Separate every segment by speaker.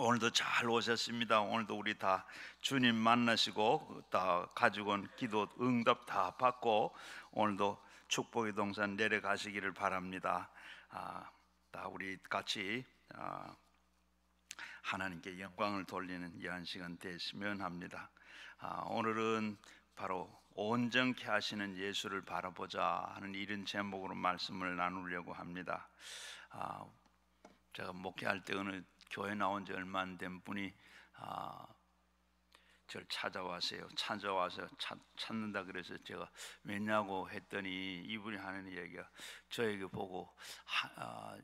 Speaker 1: 오늘도 잘 오셨습니다. 오늘도 우리 다 주님 만나시고 다 가지고 온 기도 응답 다 받고 오늘도 축복의 동산 내려가시기를 바랍니다. 아, 다 우리 같이 아, 하나님께 영광을 돌리는 이한 시간 되시면 합니다. 아, 오늘은 바로 온전케 하시는 예수를 바라보자 하는 이런 제목으로 말씀을 나누려고 합니다. 아, 제가 목회할 때 어느 교회 나온 지 얼마 안 된 분이 아, 저를 찾아와서요. 찾아와서 찾, 찾는다 그래서 제가 왜냐고 했더니 이분이 하는 얘기가 저에게 보고 하, 아,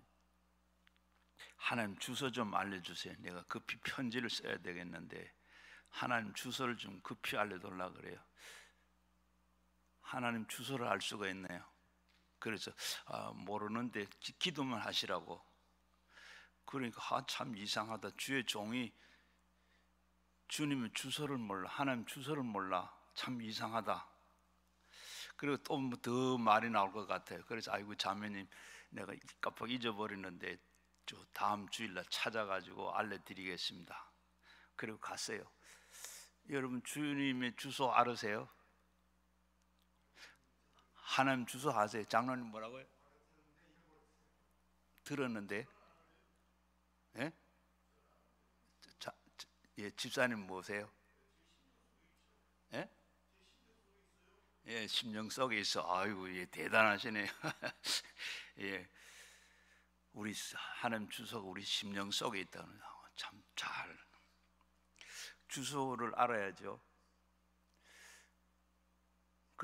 Speaker 1: 하나님 주소 좀 알려주세요. 내가 급히 편지를 써야 되겠는데 하나님 주소를 좀 급히 알려달라 그래요. 하나님 주소를 알 수가 있나요 그래서 아, 모르는데 기도만 하시라고 그러니까 아, 참 이상하다. 주의 종이 주님의 주소를 몰라. 하나님 주소를 몰라. 참 이상하다. 그리고 또더 뭐 말이 나올 것 같아요. 그래서 아이고 자매님 내가 깜빡 잊어버리는데 저 다음 주일날 찾아가지고 알려드리겠습니다. 그리고 갔어요. 여러분 주님의 주소 알으세요? 하나님 주소 아세요? 장로님 뭐라고요? 들었는데 예? 자, 예, 집사님 뭐세요? 예? 예, 심령 속에 있어. 아이고, 예, 대단하시네요. 예. 우리 하나님 주소가 우리 심령 속에 있다는 참잘 주소를 알아야죠.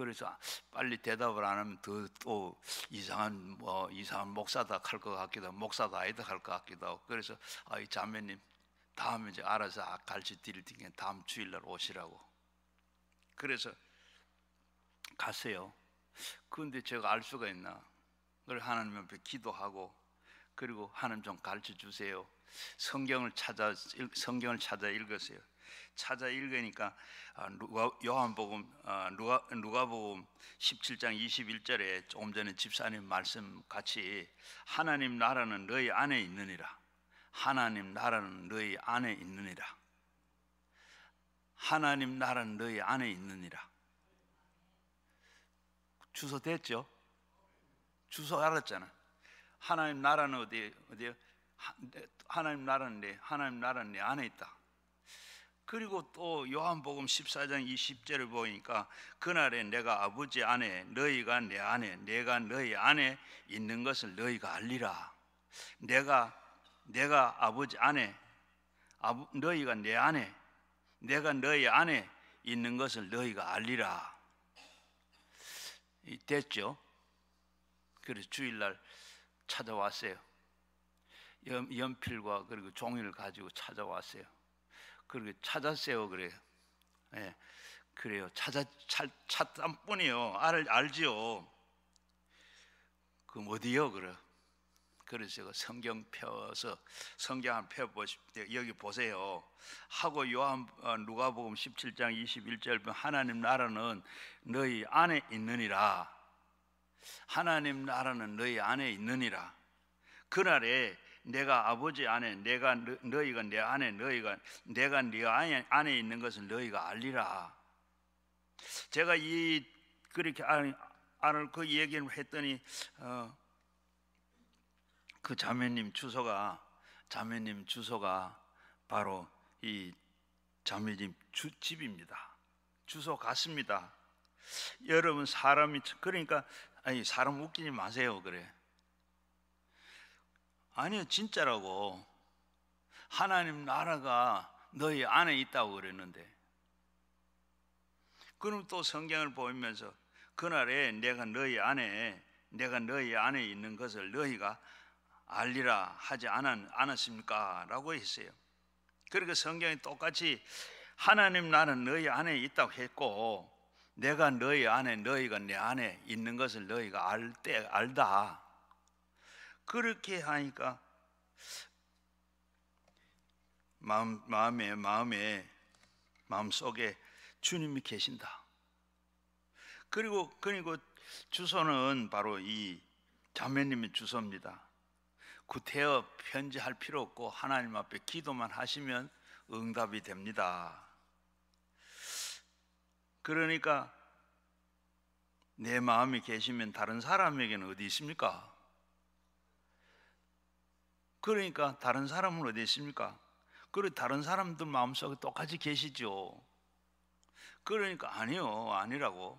Speaker 1: 그래서 빨리 대답을 안 하면 더또 이상한 뭐 이상한 목사다 할 것 같기도 하고 목사다 아이다 할것 같기도 하고 그래서 아이 자매님 다음에 이제 알아서 아, 갈치 뛸 테니까 다음 주일날 오시라고 그래서 가세요 그런데 제가 알 수가 있나? 그걸 하나님 앞에 기도하고 그리고 하나님 좀 가르쳐 주세요. 성경을 찾아 성경을 찾아 읽으세요. 찾아 읽으니까 아, 누가 요한복음 아, 누가 누가복음 17장 21절에 조금 전에 집사님 말씀 같이 하나님 나라는 너희 안에 있느니라. 하나님 나라는 너희 안에 있느니라. 하나님 나라는 너희 안에 있느니라. 주소 됐죠? 주소 알았잖아. 하나님 나라는 어디 어디 하나님 나라는 내 하나님 나라는 내 안에 있다. 그리고 또 요한복음 14장 20절을 보니까 그날에 내가 아버지 안에 너희가 내 안에 내가 너희 안에 있는 것을 너희가 알리라. 내가 내가 아버지 안에 아부, 너희가 내 안에 내가 너희 안에 있는 것을 너희가 알리라. 됐죠? 그래서 주일날 찾아왔어요. 연, 연필과 그리고 종이를 가지고 찾아왔어요. 그렇게 찾았어요 그래요. 예, 그래요. 찾아 찾, 찾단 뿐이요. 알 알지요. 그럼 어디요 그래? 그래서 제가 성경 펴서 성경 한펴 보십시오. 여기 보세요. 하고 요한 어, 누가복음 17장 21절 보 하나님 나라는 너희 안에 있느니라. 하나님 나라는 너희 안에 있느니라. 그날에 내가 아버지 안에 내가 너, 희가내 안에 너희가 내가 네 안에, 안에 있는 것을 너희가 알리라. 제가 이 그렇게 알, 을그 얘기를 했더니 어, 그 자매님 주소가 자매님 주소가 바로 이 자매님 주, 집입니다. 주소 같습니다. 여러분 사람이 그러니까 아니 사람 웃기지 마세요 그래. 아니요, 진짜라고. 하나님 나라가 너희 안에 있다고 그랬는데. 그럼 또 성경을 보면서 그날에 내가 너희 안에 내가 너희 안에 있는 것을 너희가 알리라 하지 않았습니까? 라고 했어요. 그러니 성경이 똑같이 하나님 나는 너희 안에 있다고 했고 내가 너희 안에 너희가 내 안에 있는 것을 너희가 알 때 알다 그렇게 하니까 마음 마음에 마음에 마음 속에 주님이 계신다. 그리고 그리고 주소는 바로 이 자매님의 주소입니다. 구태여 편지할 필요 없고 하나님 앞에 기도만 하시면 응답이 됩니다. 그러니까 내 마음이 계시면 다른 사람에게는 어디 있습니까? 그러니까 다른 사람은 어디 있습니까? 그리고 다른 사람들 마음속에 똑같이 계시죠. 그러니까 아니요, 아니라고.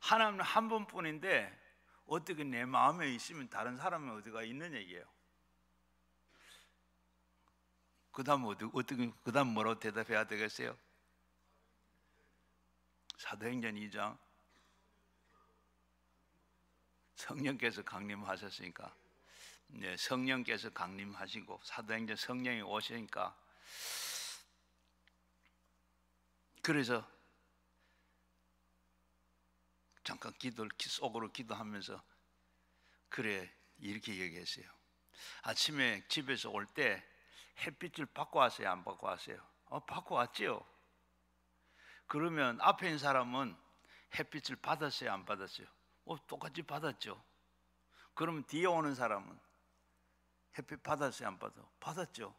Speaker 1: 하나님한 번뿐인데 어떻게 내 마음에 있으면 다른 사람은 어디가 있는 얘기예요. 그다음 어디 어떻게 그다음 뭐라고 대답해야 되겠어요? 사도행전 2장 성령께서 강림하셨으니까 네, 성령께서 강림하시고 사도행전 성령이 오시니까 그래서 잠깐 기도 를 속으로 기도하면서 그래 이렇게 얘기했어요. 아침에 집에서 올 때 햇빛을 받고 왔어요, 안 받고 왔어요? 어, 받고 왔지요. 그러면 앞에 있는 사람은 햇빛을 받았어요, 안 받았어요? 어, 똑같이 받았죠. 그럼 뒤에 오는 사람은 햇빛 받았어요? 안 받아? 받았죠.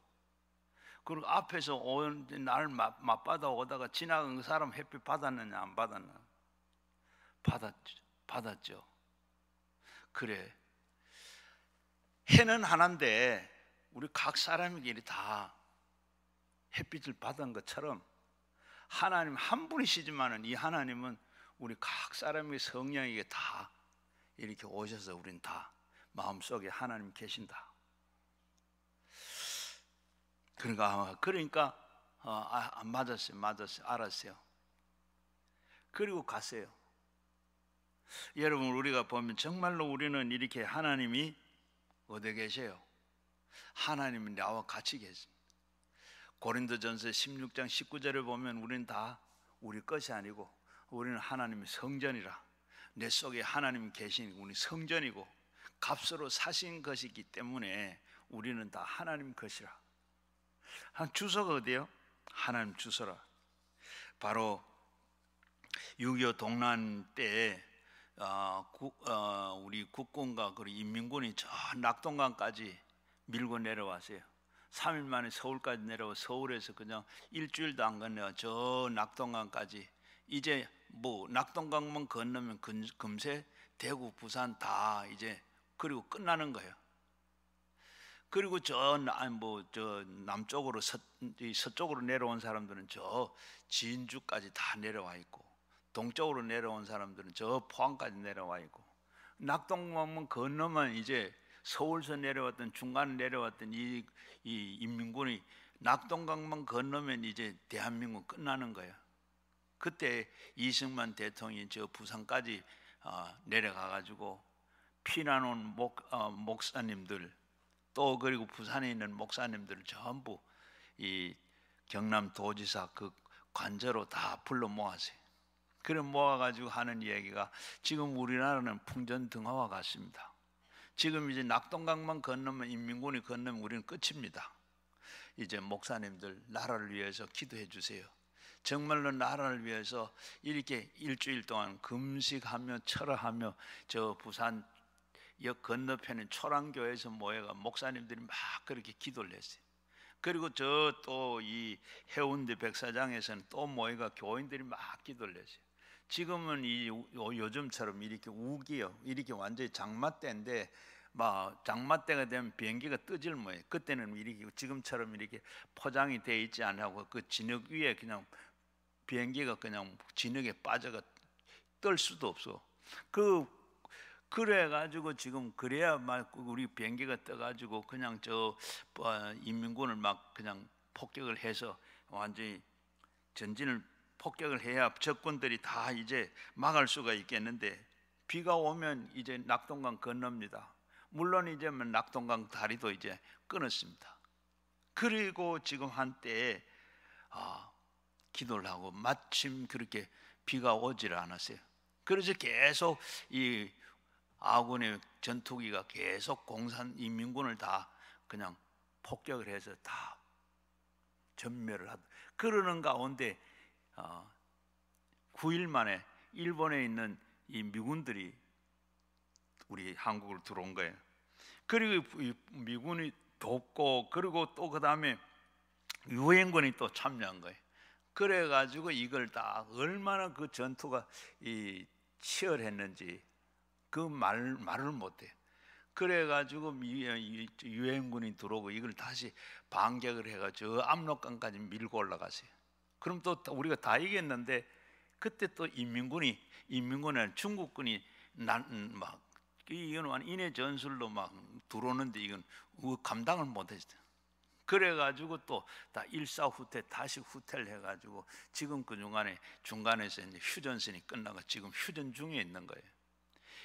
Speaker 1: 그리고 앞에서 온날 맞받아 오다가 지나간 그 사람 햇빛 받았느냐 안 받았나? 받았 받았죠. 그래. 해는 하나인데 우리 각 사람에게 다 햇빛을 받은 것처럼 하나님 한 분이시지만은 이 하나님은 우리 각 사람의 성령에게 다 이렇게 오셔서 우린 다 마음속에 하나님 계신다. 그러니까 어, 그러니까 어, 아, 맞았어요, 맞았어요, 알았어요. 그리고 갔어요. 여러분 우리가 보면 정말로 우리는 이렇게 하나님이 어디 계세요? 하나님이 나와 같이 계십니다. 고린도전서 16장 19절을 보면 우리는 다 우리 것이 아니고 우리는 하나님의 성전이라 내 속에 하나님 계신 우리 성전이고 값으로 사신 것이기 때문에 우리는 다 하나님 것이라 한 주소가 어디예요? 하나님 주소라. 바로 6.25 동란 때에 어, 구, 어, 우리 국군과 그리고 인민군이 저 낙동강까지 밀고 내려왔어요. 3일 만에 서울까지 내려와 서울에서 그냥 일주일도 안 건너와 저 낙동강까지 이제 뭐 낙동강만 건너면 금, 금세 대구 부산 다 이제 그리고 끝나는 거예요. 그리고 저뭐저 뭐, 남쪽으로 서, 서쪽으로 내려온 사람들은 저 진주까지 다 내려와 있고 동쪽으로 내려온 사람들은 저 포항까지 내려와 있고 낙동강만 건너면 이제 서울서 내려왔던 중간 내려왔던 이, 이 인민군이 낙동강만 건너면 이제 대한민국 끝나는 거야. 그때 이승만 대통령이 저 부산까지 어, 내려가 가지고 피난 온 목, 어, 목사님들 또 그리고 부산에 있는 목사님들을 전부 이 경남 도지사 그 관저로 다 불러 모아세요. 그래 모아가지고 하는 이야기가 지금 우리나라는 풍전등화와 같습니다. 지금 이제 낙동강만 건너면 인민군이 건너면 우리는 끝입니다. 이제 목사님들 나라를 위해서 기도해 주세요. 정말로 나라를 위해서 이렇게 일주일 동안 금식하며 철하며 저 부산 역 건너편인 초랑교회에서 모여가 목사님들이 막 그렇게 기도를 했어요. 그리고 저 또 이 해운대 백사장에서는 또 모여가 교인들이 막 기도를 했어요. 지금은 이 요즘처럼 이렇게 우기요, 이렇게 완전히 장마 때인데 막 장마 때가 되면 비행기가 뜨질 뭐예요. 그때는 이렇게 지금처럼 이렇게 포장이 돼 있지 않고 그 진흙 위에 그냥 비행기가 그냥 진흙에 빠져가 떨 수도 없어. 그 그래가지고 지금 그래야 막 우리 비행기가 떠가지고 그냥 저 어, 인민군을 막 그냥 폭격을 해서 완전히 전진을 폭격을 해야 적군들이 다 이제 막을 수가 있겠는데 비가 오면 이제 낙동강 건넙니다. 물론 이제 뭐 낙동강 다리도 이제 끊었습니다. 그리고 지금 한때 아, 기도를 하고 마침 그렇게 비가 오질 않았어요. 그래서 계속 이 아군의 전투기가 계속 공산 인민군을 다 그냥 폭격을 해서 다 전멸을 하다 그러는 가운데 어, 9일 만에 일본에 있는 이 미군들이 우리 한국을 들어온 거예요. 그리고 이 미군이 돕고 그리고 또 그 다음에 유엔군이 또 참여한 거예요. 그래가지고 이걸 다 얼마나 그 전투가 이 치열했는지 그 말, 말을 못해. 그래가지고 어, 유엔군이 들어오고 이걸 다시 반격을 해가지고 압록강까지 밀고 올라가세요. 그럼 또 우리가 다 이겼는데 그때 또 인민군이 인민군은 중국군이 난 막 이건 완 인해 전술로 막 들어오는데 이건 뭐 감당을 못했어요. 그래가지고 또 다 일사후퇴 다시 후퇴를 해가지고 지금 그 중간에 중간에서 이제 휴전선이 끝나고 지금 휴전 중에 있는 거예요.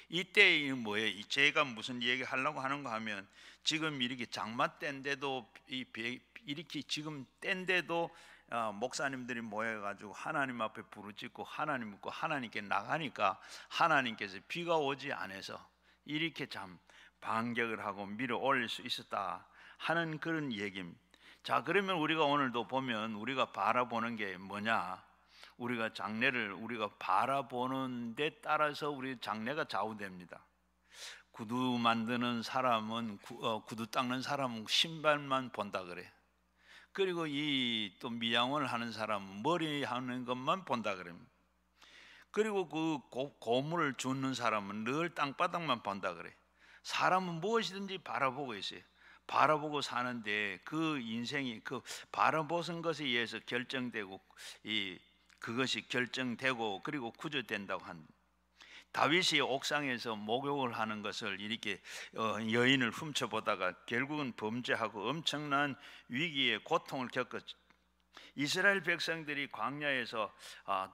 Speaker 1: 이때 뭐예요? 이 제가 무슨 얘기 하려고 하는가 하면 지금 이렇게 장마 때인데도 이렇게 지금 때인데도 어, 목사님들이 모여가지고 하나님 앞에 부르짖고 하나님 믿고 하나님께 나가니까 하나님께서 비가 오지 않아서 이렇게 참 반격을 하고 밀어 올릴 수 있었다 하는 그런 얘기입니다. 자 그러면 우리가 오늘도 보면 우리가 바라보는 게 뭐냐? 우리가 장래를 우리가 바라보는 데 따라서 우리 장래가 좌우됩니다. 구두 만드는 사람은 어, 구두 닦는 사람은 신발만 본다 그래. 그리고 이 또미양을 하는 사람은 머리 하는 것만 본다 그래. 그리고 그 고, 물을 줍는 사람은 늘 땅바닥만 본다 그래. 사람은 무엇이든지 바라보고 있어요. 바라보고 사는데 그 인생이 그 바라보는 것에 의해서 결정되고 이 그것이 결정되고 그리고 구조된다고 한 다윗이 옥상에서 목욕을 하는 것을 이렇게 어, 여인을 훔쳐보다가 결국은 범죄하고 엄청난 위기의 고통을 겪었죠. 이스라엘 백성들이 광야에서 아,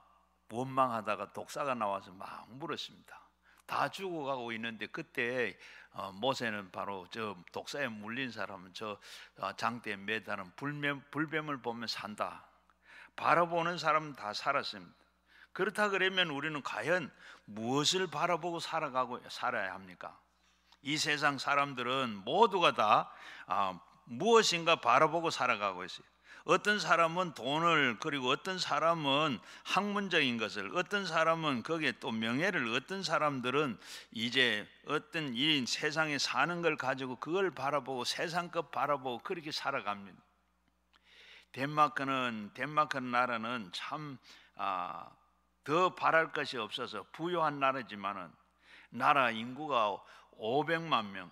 Speaker 1: 원망하다가 독사가 나와서 막 물었습니다. 다 죽어가고 있는데 그때 어, 모세는 바로 저 독사에 물린 사람은 저 아, 장대에 매다는 불뱀, 불뱀을 보면 산다 바라보는 사람 다 살았습니다. 그렇다 그러면 우리는 과연 무엇을 바라보고 살아가고 살아야 합니까? 이 세상 사람들은 모두가 다 아, 무엇인가 바라보고 살아가고 있어요. 어떤 사람은 돈을 그리고 어떤 사람은 학문적인 것을 어떤 사람은 거기에 또 명예를 어떤 사람들은 이제 어떤 이 세상에 사는 걸 가지고 그걸 바라보고 세상 것 바라보고 그렇게 살아갑니다. 덴마크는 덴마크 나라는 참더 아, 바랄 것이 없어서 부유한 나라지만은 나라 인구가 500만 명.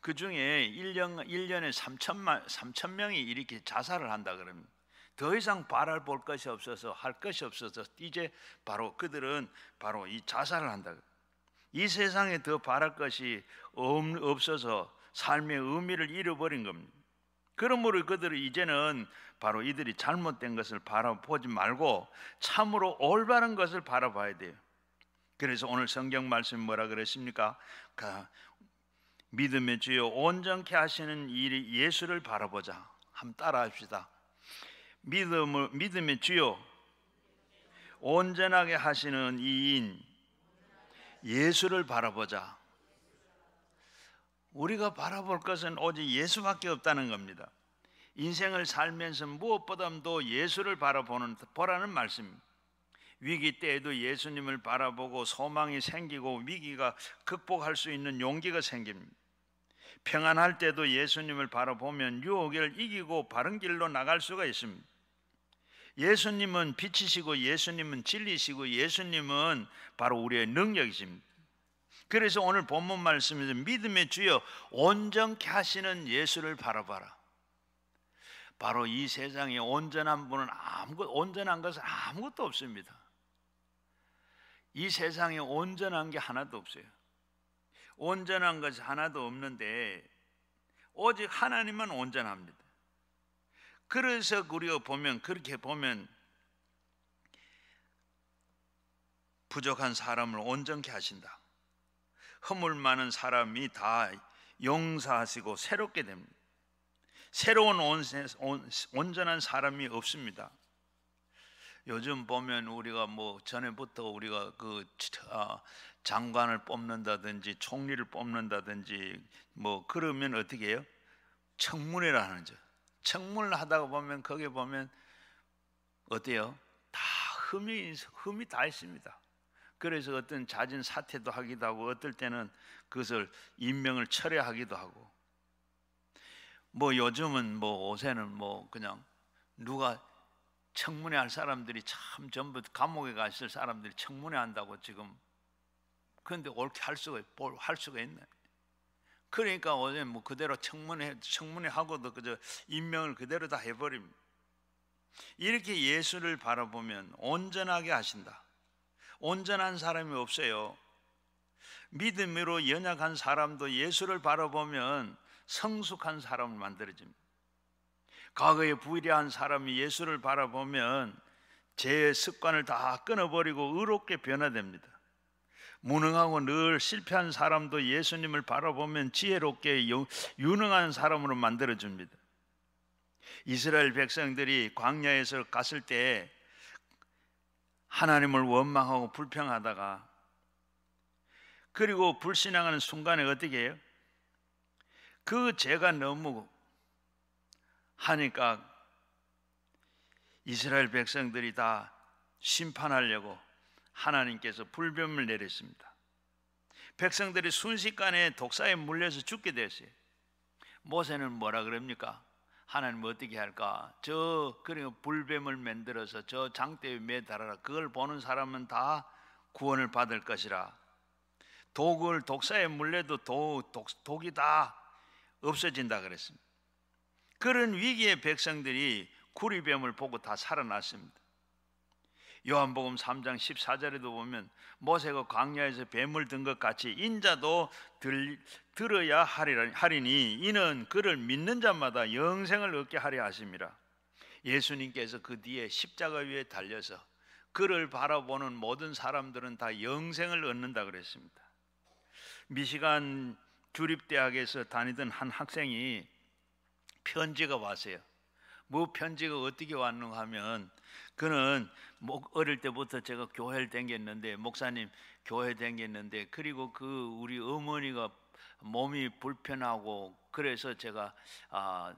Speaker 1: 그 중에 1년 1년에 3천만 3천 명이 이렇게 자살을 한다 그러면 더 이상 바랄 볼 것이 없어서 할 것이 없어서 이제 바로 그들은 바로 이 자살을 한다. 이 세상에 더 바랄 것이 없어서 삶의 의미를 잃어버린 겁니다. 그러므로 그들은 이제는 바로 이들이 잘못된 것을 바라보지 말고 참으로 올바른 것을 바라봐야 돼요. 그래서 오늘 성경 말씀 뭐라 그랬습니까? 그 믿음의 주여 온전케 하시는 일이 예수를 바라보자. 함 따라합시다. 믿음을 믿음의 주여 온전하게 하시는 이인 예수를 바라보자. 우리가 바라볼 것은 오직 예수밖에 없다는 겁니다. 인생을 살면서 무엇보다도 예수를 바라보는 보라는 말씀 위기 때에도 예수님을 바라보고 소망이 생기고 위기가 극복할 수 있는 용기가 생깁니다. 평안할 때도 예수님을 바라보면 유혹을 이기고 바른 길로 나갈 수가 있습니다. 예수님은 빛이시고 예수님은 진리시고 예수님은 바로 우리의 능력이십니다. 그래서 오늘 본문 말씀에서 믿음의 주여 온전케 하시는 예수를 바라봐라. 바로 이 세상에 온전한 분은 아무것 온전한 것은 아무것도 없습니다. 이 세상에 온전한 게 하나도 없어요. 온전한 것이 하나도 없는데 오직 하나님만 온전합니다. 그래서 우리가 보면 그렇게 보면 부족한 사람을 온전케 하신다. 허물 많은 사람이 다 용서하시고 새롭게 됩니다. 새로운 온, 전한 사람이 없습니다. 요즘 보면 우리가 뭐 전에부터 우리가 그 아, 장관을 뽑는다든지 총리를 뽑는다든지 뭐 그러면 어떻게 해요? 청문회를 하는죠. 청문을 하다가 보면 거기에 보면 어때요? 다 흠이 흠이 다 있습니다. 그래서 어떤 자진 사퇴도 하기도 하고 어떨 때는 그것을 임명을 철회하기도 하고 뭐 요즘은 뭐 옷에는 뭐 그냥 누가 청문회 할 사람들이 참 전부 감옥에 가 있을 사람들이 청문회 한다고 지금 그런데 옳게 할 수가 할 수가 있나요? 그러니까 어제 뭐 그대로 청문회 청문회 하고도 그저 임명을 그대로 다 해버림. 이렇게 예수를 바라보면 온전하게 하신다. 온전한 사람이 없어요. 믿음으로 연약한 사람도 예수를 바라보면 성숙한 사람을 만들어집니다. 과거에 부의한 리 사람이 예수를 바라보면 제 습관을 다 끊어버리고 의롭게 변화됩니다. 무능하고 늘 실패한 사람도 예수님을 바라보면 지혜롭게 유능한 사람으로 만들어줍니다. 이스라엘 백성들이 광야에서 갔을 때 하나님을 원망하고 불평하다가 그리고 불신앙하는 순간에 어떻게 해요? 그 죄가 너무 하니까 이스라엘 백성들이 다 심판하려고 하나님께서 불변을 내렸습니다. 백성들이 순식간에 독사에 물려서 죽게 됐어요. 모세는 뭐라 그럽니까? 하나님 어떻게 할까? 저 그리고 불뱀을 만들어서 저 장대에 매달아라. 그걸 보는 사람은 다 구원을 받을 것이라. 독을 독사의 물레 도, 독, 독이 다 없어진다 그랬습니다. 그런 위기의 백성들이 구리뱀을 보고 다 살아났습니다. 요한복음 3장 14절에도 보면 모세가 광야에서 뱀을 든 것 같이 인자도 들, 들어야 하리니 이는 그를 믿는 자마다 영생을 얻게 하리 하십니다. 예수님께서 그 뒤에 십자가 위에 달려서 그를 바라보는 모든 사람들은 다 영생을 얻는다 그랬습니다. 미시간 주립대학에서 다니던 한 학생이 편지가 왔어요. 뭐 편지가 어떻게 왔는가 하면 그는 목, 어릴 때부터 제가 교회를 댕겼는데 목사님 교회 댕겼는데 그리고 그 우리 어머니가 몸이 불편하고 그래서 제가 아,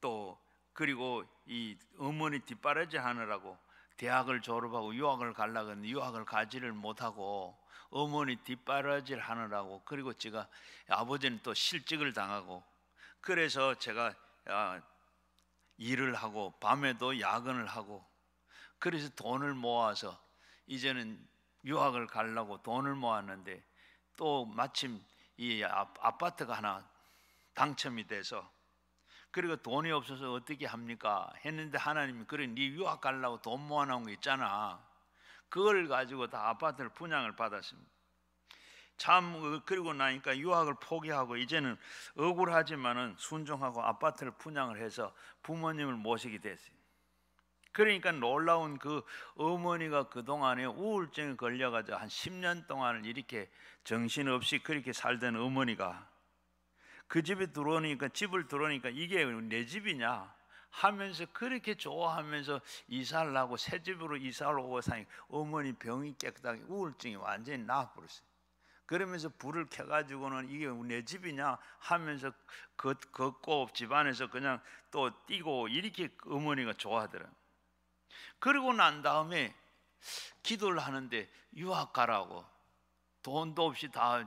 Speaker 1: 또 그리고 이 어머니 뒷바라지 하느라고 대학을 졸업하고 유학을 가려고 했는데 유학을 가지를 못하고 어머니 뒷바라지를 하느라고 그리고 제가 아버지는 또 실직을 당하고 그래서 제가 아, 일을 하고 밤에도 야근을 하고 그래서 돈을 모아서 이제는 유학을 가려고 돈을 모았는데 또 마침 이 아, 아파트가 하나 당첨이 돼서 그리고 돈이 없어서 어떻게 합니까? 했는데 하나님이 그래 네 유학 가려고 돈 모아놓은 거 있잖아 그걸 가지고 다 아파트를 분양을 받았습니다 참 그리고 나니까 유학을 포기하고 이제는 억울하지만은 순종하고 아파트를 분양을 해서 부모님을 모시게 됐어요. 그러니까 놀라운 그 어머니가 그동안에 우울증에 걸려가지고 한 10년 동안을 이렇게 정신없이 그렇게 살던 어머니가 그 집에 들어오니까 집을 들어오니까 이게 내 집이냐 하면서 그렇게 좋아하면서 이사를 하고 새 집으로 이사를 오고 사니 어머니 병이 깨끗하게 우울증이 완전히 나아버렸어요. 그러면서 불을 켜가지고는 이게 내 집이냐 하면서 걷, 그, 걷고 그 집안에서 그냥 또 뛰고 이렇게 어머니가 좋아하더라. 그러고난 다음에 기도를 하는데 유학 가라고 돈도 없이 다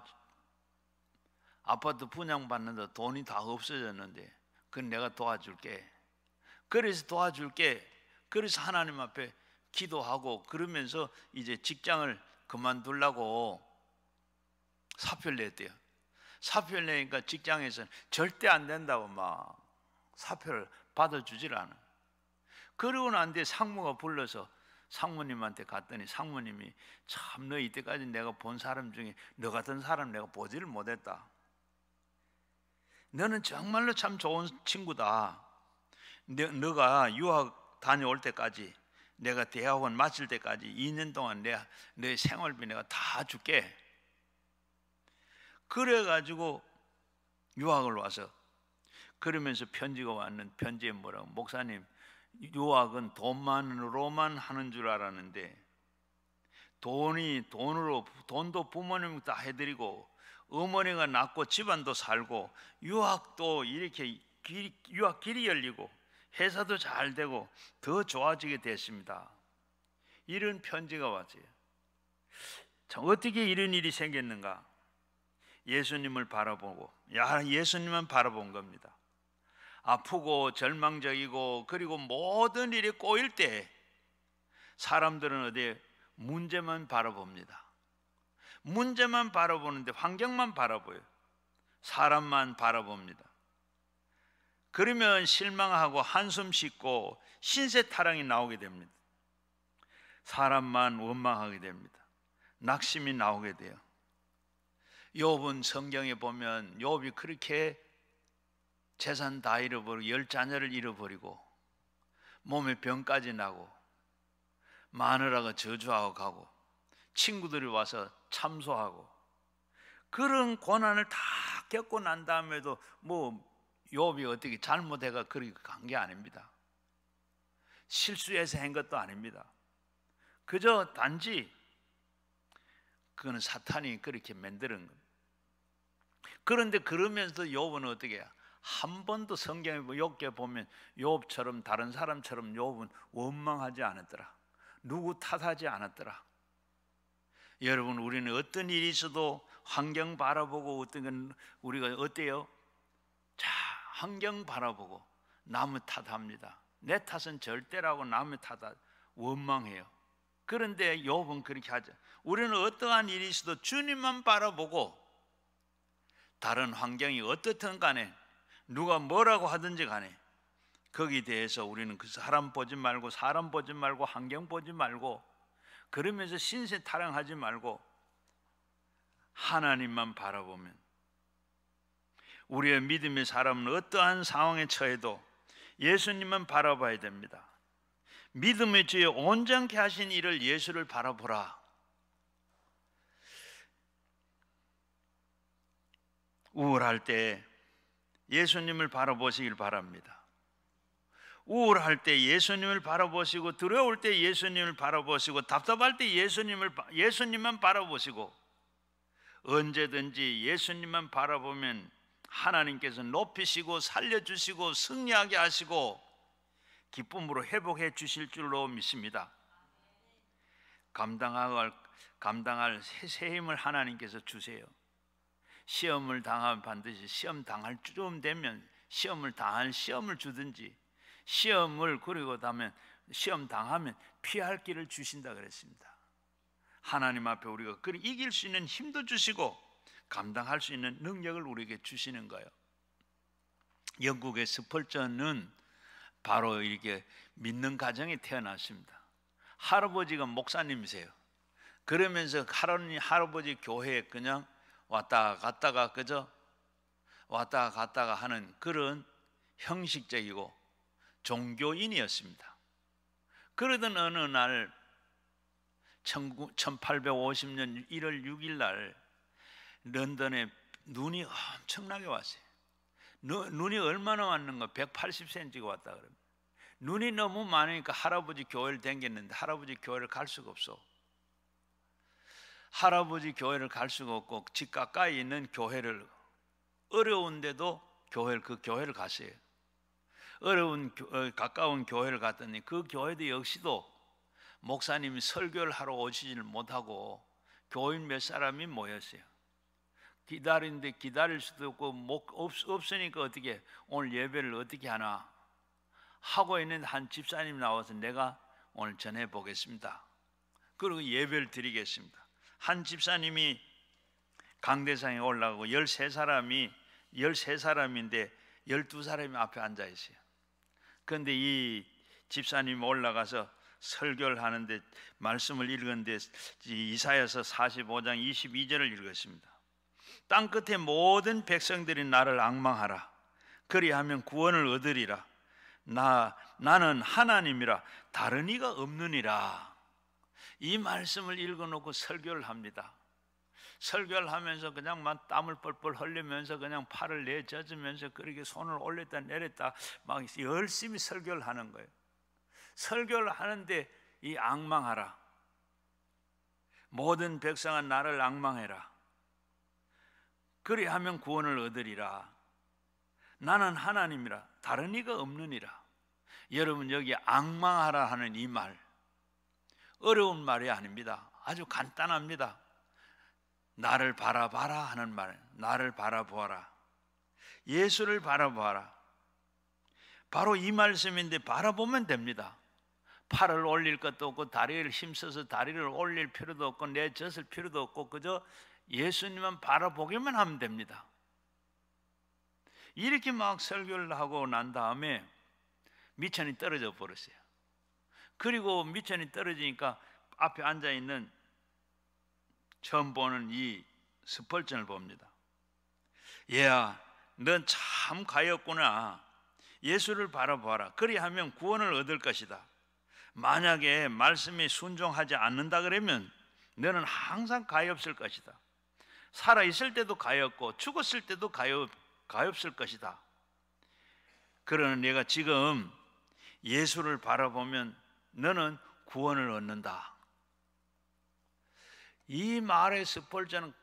Speaker 1: 아파트 분양받는데 돈이 다 없어졌는데 그건 내가 도와줄게. 그래서 도와줄게. 그래서 하나님 앞에 기도하고 그러면서 이제 직장을 그만둘라고 사표를 냈대요. 사표를 내니까 직장에서는 절대 안 된다고 막 사표를 받아주질 않아. 그러고 난 뒤에 상무가 불러서 상무님한테 갔더니 상무님이 참 너 이때까지 내가 본 사람 중에 너 같은 사람 내가 보지를 못했다. 너는 정말로 참 좋은 친구다. 너, 너가 유학 다녀올 때까지 내가 대학원 마칠 때까지 2년 동안 내, 내 생활비 내가 다 줄게. 그래가지고 유학을 와서 그러면서 편지가 왔는 편지에 뭐라고 목사님 유학은 돈만으로만 하는 줄 알았는데 돈이 돈으로 돈도 부모님 다 해드리고 어머니가 낳고 집안도 살고 유학도 이렇게 길, 유학 길이 열리고 회사도 잘 되고 더 좋아지게 됐습니다. 이런 편지가 왔어요 어떻게 이런 일이 생겼는가? 예수님을 바라보고 야 예수님만 바라본 겁니다. 아프고 절망적이고 그리고 모든 일이 꼬일 때 사람들은 어디 문제만 바라봅니다. 문제만 바라보는데 환경만 바라보요. 사람만 바라봅니다. 그러면 실망하고 한숨 쉬고 신세 타령이 나오게 됩니다. 사람만 원망하게 됩니다. 낙심이 나오게 돼요. 욥은 성경에 보면 욥이 그렇게 재산 다 잃어버리고 열 자녀를 잃어버리고 몸에 병까지 나고 마누라가 저주하고 가고 친구들이 와서 참소하고 그런 고난을 다 겪고 난 다음에도 뭐 욥이 어떻게 잘못해가 그렇게 간 게 아닙니다. 실수해서 한 것도 아닙니다. 그저 단지 그거는 사탄이 그렇게 만드는 겁니다. 그런데 그러면서 욥은 어떻게 해요? 한 번도 성경에 욥게 보면 욥처럼 다른 사람처럼 욥은 원망하지 않았더라. 누구 탓하지 않았더라. 여러분 우리는 어떤 일이 있어도 환경 바라보고 어떤 건 우리가 어때요? 자, 환경 바라보고 남의 탓합니다. 내 탓은 절대라고 남의 탓 원망해요. 그런데 욥은 그렇게 하죠. 우리는 어떠한 일이 있어도 주님만 바라보고 다른 환경이 어떻든 간에 누가 뭐라고 하든지 간에 거기 대해서 우리는 그 사람 보지 말고 사람 보지 말고 환경 보지 말고 그러면서 신세 타령하지 말고 하나님만 바라보면 우리의 믿음의 사람은 어떠한 상황에 처해도 예수님만 바라봐야 됩니다. 믿음의 주에 온전케 하신 이를 예수를 바라보라. 우울할 때 예수님을 바라보시길 바랍니다. 우울할 때 예수님을 바라보시고 두려울 때 예수님을 바라보시고 답답할 때 예수님을 예수님만 바라보시고 언제든지 예수님만 바라보면 하나님께서 높이시고 살려주시고 승리하게 하시고 기쁨으로 회복해 주실 줄로 믿습니다. 감당할 감당할 새 힘을 하나님께서 주세요. 시험을 당하면 반드시 시험 당할 쯤 되면 시험을 당한 시험을 주든지 시험을 그리고 다면 시험 당하면 피할 길을 주신다 그랬습니다. 하나님 앞에 우리가 그 이길 수 있는 힘도 주시고 감당할 수 있는 능력을 우리에게 주시는 거예요. 영국의 스펄전은 바로 이렇게 믿는 가정에 태어났습니다. 할아버지가 목사님이세요. 그러면서 할아버지 교회에 그냥 왔다 갔다가 그저 왔다 갔다가 하는 그런 형식적이고 종교인이었습니다. 그러던 어느 날 1850년 1월 6일 날 런던에 눈이 엄청나게 왔어요. 눈이 얼마나 왔는가? 180cm가 왔다 그러면. 눈이 너무 많으니까 할아버지 교회를 댕겼는데 할아버지 교회를 갈 수가 없어. 할아버지 교회를 갈 수가 없고 집 가까이 있는 교회를 어려운데도 교회 그 교회를 갔어요. 어려운 어, 가까운 교회를 갔더니 그 교회도 역시도 목사님이 설교를 하러 오시지를 못하고 교인 몇 사람이 모였어요. 기다리는데 기다릴 수도 없고 못, 없, 없으니까 어떻게 오늘 예배를 어떻게 하나 하고 있는 한 집사님 나와서 내가 오늘 전해 보겠습니다. 그리고 예배를 드리겠습니다. 한 집사님이 강대상에 올라가고 13사람이 13사람인데 12사람이 앞에 앉아 있어요. 그런데 이 집사님이 올라가서 설교를 하는데 말씀을 읽은데 이사야서 45장 22절을 읽었습니다. 땅 끝에 모든 백성들이 나를 악망하라. 그리하면 구원을 얻으리라. 나 나는 하나님이라 다른 이가 없느니라. 이 말씀을 읽어놓고 설교를 합니다. 설교를 하면서 그냥 막 땀을 뻘뻘 흘리면서 그냥 팔을 내젖으면서 그렇게 손을 올렸다 내렸다 막 열심히 설교를 하는 거예요. 설교를 하는데 이 악망하라. 모든 백성은 나를 악망해라. 그리하면 구원을 얻으리라. 나는 하나님이라 다른 이가 없느니라. 여러분 여기 악망하라 하는 이 말. 어려운 말이 아닙니다. 아주 간단합니다. 나를 바라봐라 하는 말, 나를 바라보아라. 예수를 바라보아라. 바로 이 말씀인데 바라보면 됩니다. 팔을 올릴 것도 없고 다리를 힘써서 다리를 올릴 필요도 없고 내젖을 필요도 없고 그저 예수님만 바라보기만 하면 됩니다. 이렇게 막 설교를 하고 난 다음에 미천이 떨어져 버렸어요. 그리고 미천이 떨어지니까 앞에 앉아 있는 처음 보는 이 스펄전을 봅니다. 얘야, 넌 참 가였구나. 예수를 바라보라. 그리하면 구원을 얻을 것이다. 만약에 말씀에 순종하지 않는다 그러면 너는 항상 가엾을 것이다. 살아 있을 때도 가엾고 죽었을 때도 가엾, 가엾을 것이다. 그러는 내가 지금 예수를 바라보면 너는 구원을 얻는다. 이 말에서 벌자는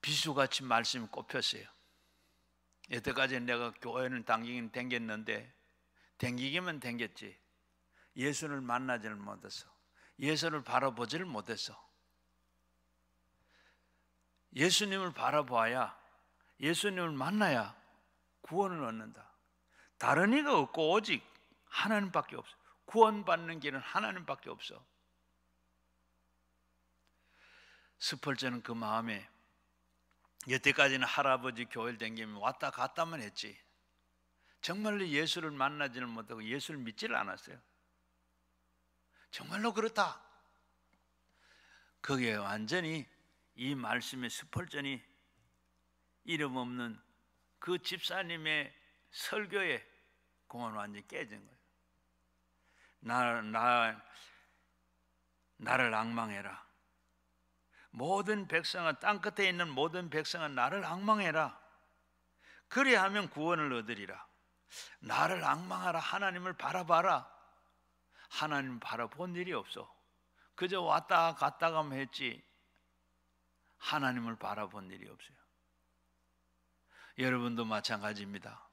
Speaker 1: 비수같이 말씀이 꼽혔어요. 여태까지 내가 교회는 당기긴 당겼는데 당기기만 당겼지 예수를 만나지를 못해서 예수를 바라보지를 못해서 예수님을 바라봐야 예수님을 만나야 구원을 얻는다. 다른 이가 없고 오직 하나님밖에 없어. 구원받는 길은 하나님밖에 없어. 스펄전는그 마음에 여태까지는 할아버지 교회를 댕기면 왔다 갔다만 했지. 정말로 예수를 만나지는 못하고 예수를 믿지를 않았어요. 정말로 그렇다. 그게 완전히 이 말씀의 스펄전이 이름 없는 그 집사님의 설교에 공헌 완전히 깨진 거예요. 나, 나, 나를 악망해라. 모든 백성은 땅끝에 있는 모든 백성은 나를 악망해라. 그리하면 구원을 얻으리라. 나를 악망하라. 하나님을 바라봐라. 하나님 바라본 일이 없어. 그저 왔다 갔다 가면 했지. 하나님을 바라본 일이 없어요. 여러분도 마찬가지입니다.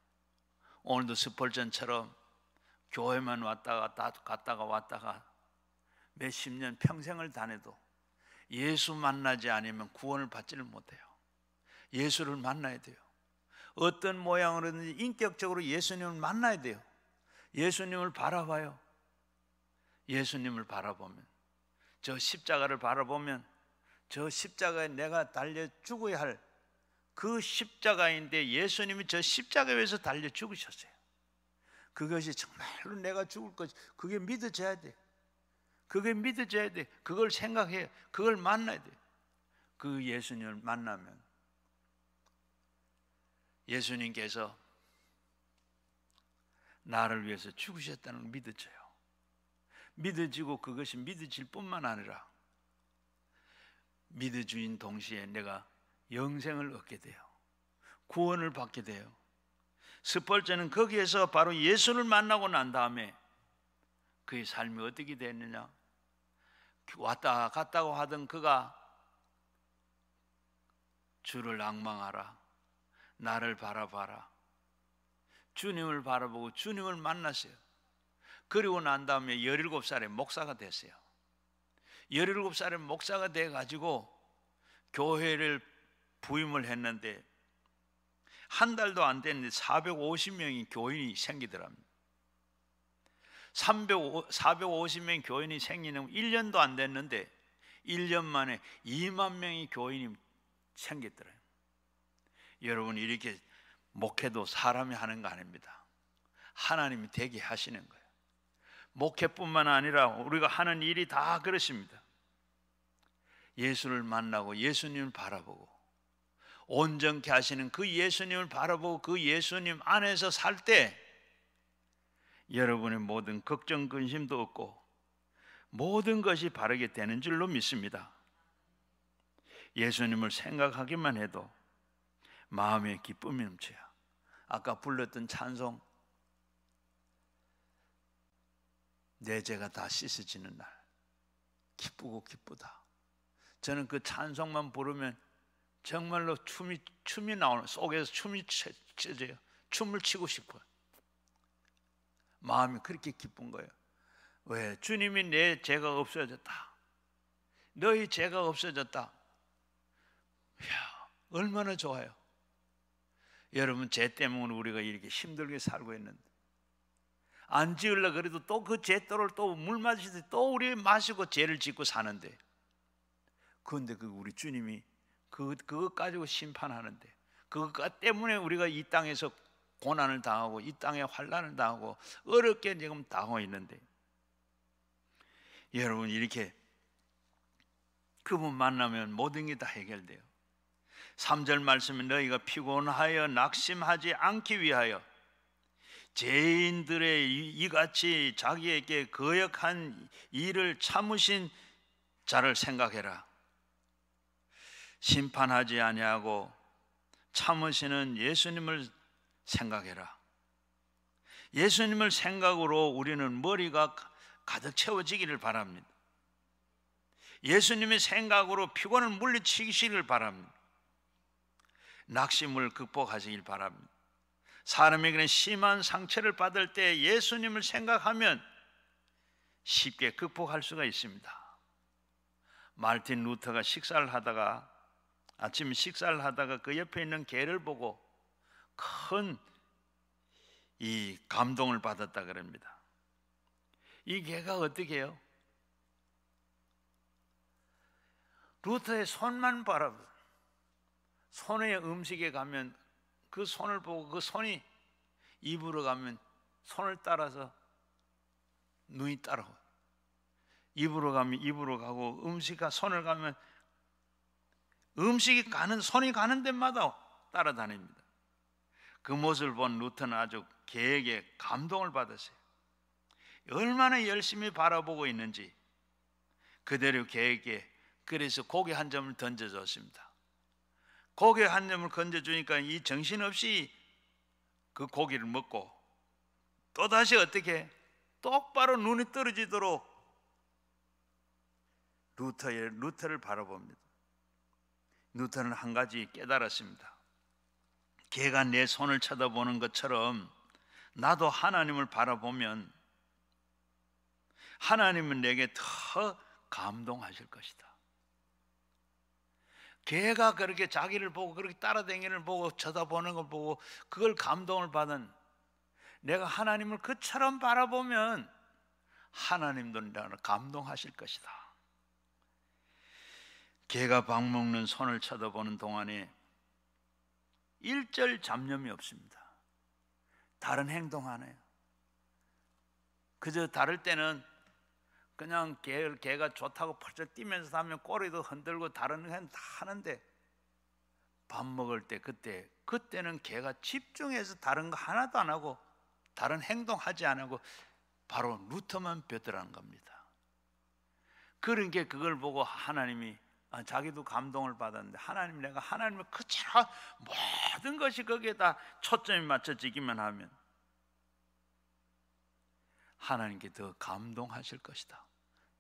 Speaker 1: 오늘도 스폴전처럼 교회만 왔다가 갔다 갔다가 왔다가 몇 십 년 평생을 다녀도 예수 만나지 않으면 구원을 받지를 못해요. 예수를 만나야 돼요. 어떤 모양으로든지 인격적으로 예수님을 만나야 돼요. 예수님을 바라봐요. 예수님을 바라보면 저 십자가를 바라보면 저 십자가에 내가 달려 죽어야 할 그 십자가인데 예수님이 저 십자가에 서 달려 죽으셨어요. 그것이 정말로 내가 죽을 것이 그게 믿어져야 돼. 그게 믿어져야 돼. 그걸 생각해. 그걸 만나야 돼. 그 예수님을 만나면 예수님께서 나를 위해서 죽으셨다는 걸 믿어져요. 믿어지고 그것이 믿어질 뿐만 아니라 믿어주인 동시에 내가 영생을 얻게 돼요. 구원을 받게 돼요. 스펄제는 거기에서 바로 예수를 만나고 난 다음에 그의 삶이 어떻게 됐느냐? 왔다 갔다고 하던 그가 주를 앙망하라. 나를 바라봐라. 주님을 바라보고 주님을 만났어요. 그리고 난 다음에 17살에 목사가 됐어요. 17살에 목사가 돼 가지고 교회를 부임을 했는데 한 달도 안 됐는데 4 5 0명이 교인이 생기더랍니다. 450명 교인이 생기는 1년도 안 됐는데 1년 만에 2만 명이 교인이 생겼더래요. 여러분 이렇게 목회도 사람이 하는 거 아닙니다. 하나님이 되게 하시는 거예요. 목회뿐만 아니라 우리가 하는 일이 다 그렇습니다. 예수를 만나고 예수님을 바라보고 온전케 하시는 그 예수님을 바라보고 그 예수님 안에서 살 때 여러분의 모든 걱정 근심도 없고 모든 것이 바르게 되는 줄로 믿습니다. 예수님을 생각하기만 해도 마음의 기쁨이 넘쳐요. 아까 불렀던 찬송 내 죄가 다 씻어지는 날 기쁘고 기쁘다. 저는 그 찬송만 부르면 정말로 춤이 춤이 나오는 속에서 춤이 쳐져요. 춤을 치고 싶어요. 마음이 그렇게 기쁜 거예요. 왜? 주님이 내 죄가 없어졌다. 너희 죄가 없어졌다. 야 얼마나 좋아요. 여러분, 죄 때문에 우리가 이렇게 힘들게 살고 있는데. 안 지으려 그래도 또 그 죄도를 또 물마시듯또 우리 마시고 죄를 짓고 사는데. 그런데 그 우리 주님이 그, 그것 가지고 심판하는데 그것 때문에 우리가 이 땅에서 고난을 당하고 이 땅에 환란을 당하고 어렵게 지금 당하고 있는데 여러분 이렇게 그분 만나면 모든 게 다 해결돼요 3절 말씀에 너희가 피곤하여 낙심하지 않기 위하여 죄인들의 이같이 자기에게 거역한 일을 참으신 자를 생각해라 심판하지 아니하고 참으시는 예수님을 생각해라. 예수님을 생각으로 우리는 머리가 가득 채워지기를 바랍니다. 예수님의 생각으로 피곤을 물리치시기를 바랍니다. 낙심을 극복하시길 바랍니다. 사람에게는 심한 상처를 받을 때 예수님을 생각하면 쉽게 극복할 수가 있습니다. 말틴 루터가 식사를 하다가 아침 식사를 하다가 그 옆에 있는 개를 보고 큰 이 감동을 받았다 그럽니다. 이 개가 어떻게 해요? 루터의 손만 바라봐. 손의 음식에 가면 그 손을 보고 그 손이 입으로 가면 손을 따라서 눈이 따라와. 입으로 가면 입으로 가고 음식과 손을 가면 음식이 가는 손이 가는 데마다 따라다닙니다. 그 모습을 본 루터는 아주 개에게 감동을 받으세요. 얼마나 열심히 바라보고 있는지 그대로 개에게 그래서 고개 한 점을 던져줬습니다. 고개 한 점을 건져주니까 이 정신없이 그 고기를 먹고 또다시 어떻게 똑바로 눈이 떨어지도록 루터의 루터를 바라봅니다. 누턴은한 가지 깨달았습니다. 개가 내 손을 쳐다보는 것처럼 나도 하나님을 바라보면 하나님은 내게 더 감동하실 것이다. 개가 그렇게 자기를 보고 그렇게 따라댕기는 보고 쳐다보는 걸 보고 그걸 감동을 받은 내가 하나님을 그처럼 바라보면 하나님도 나를 감동하실 것이다. 개가 밥 먹는 손을 쳐다보는 동안에 일절 잡념이 없습니다. 다른 행동 안 해요. 그저 다를 때는 그냥 개, 개가 좋다고 펄쩍 뛰면서 하면 꼬리도 흔들고 다른 행다 하는데 밥 먹을 때 그때 그때는 개가 집중해서 다른 거 하나도 안 하고 다른 행동하지 않고 바로 루터만 뼈더라 겁니다. 그러니 그걸 보고 하나님이 아, 자기도 감동을 받았는데 하나님 내가 하나님을 그처럼 모든 것이 거기에 다 초점이 맞춰지기만 하면 하나님께 더 감동하실 것이다.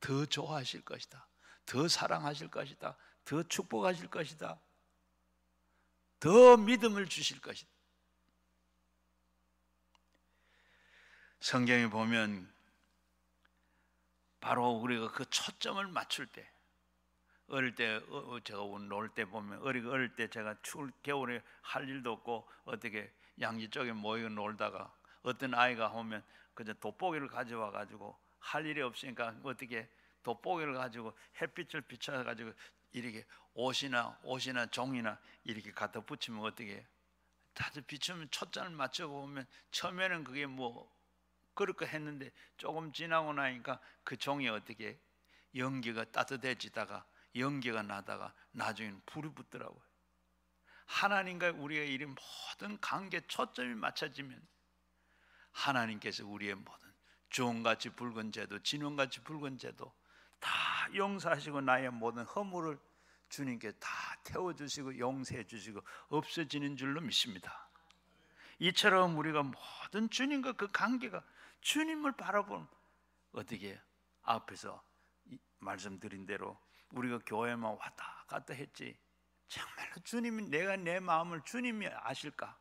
Speaker 1: 더 좋아하실 것이다. 더 사랑하실 것이다. 더 축복하실 것이다. 더 믿음을 주실 것이다. 성경에 보면 바로 우리가 그 초점을 맞출 때 어릴 때 어, 어, 제가 놀때 보면 어리 어릴 때 제가 추울 겨울에 할 일도 없고 어떻게 양지 쪽에 모여 놀다가 어떤 아이가 오면 그저 돋보기를 가져와 가지고 할 일이 없으니까 어떻게 돋보기를 가지고 햇빛을 비춰 가지고 이렇게 옷이나 옷이나 종이나 이렇게 갖다 붙이면 어떻게 해 다들 비추면 초점을 맞춰 보면 처음에는 그게 뭐 그렇게 했는데 조금 지나고 나니까 그 종이 어떻게 연기가 따뜻해지다가 연기가 나다가 나중엔 불이 붙더라고요. 하나님과 우리의 일인 모든 관계 초점이 맞춰지면 하나님께서 우리의 모든 종같이 붉은 죄도 진원같이 붉은 죄도 다 용서하시고 나의 모든 허물을 주님께 다 태워주시고 용서해 주시고 없어지는 줄로 믿습니다. 이처럼 우리가 모든 주님과 그 관계가 주님을 바라보면 어떻게 앞에서 말씀드린 대로 우리가 교회만 왔다 갔다 했지 정말로 주님이 내가 내 마음을 주님이 아실까?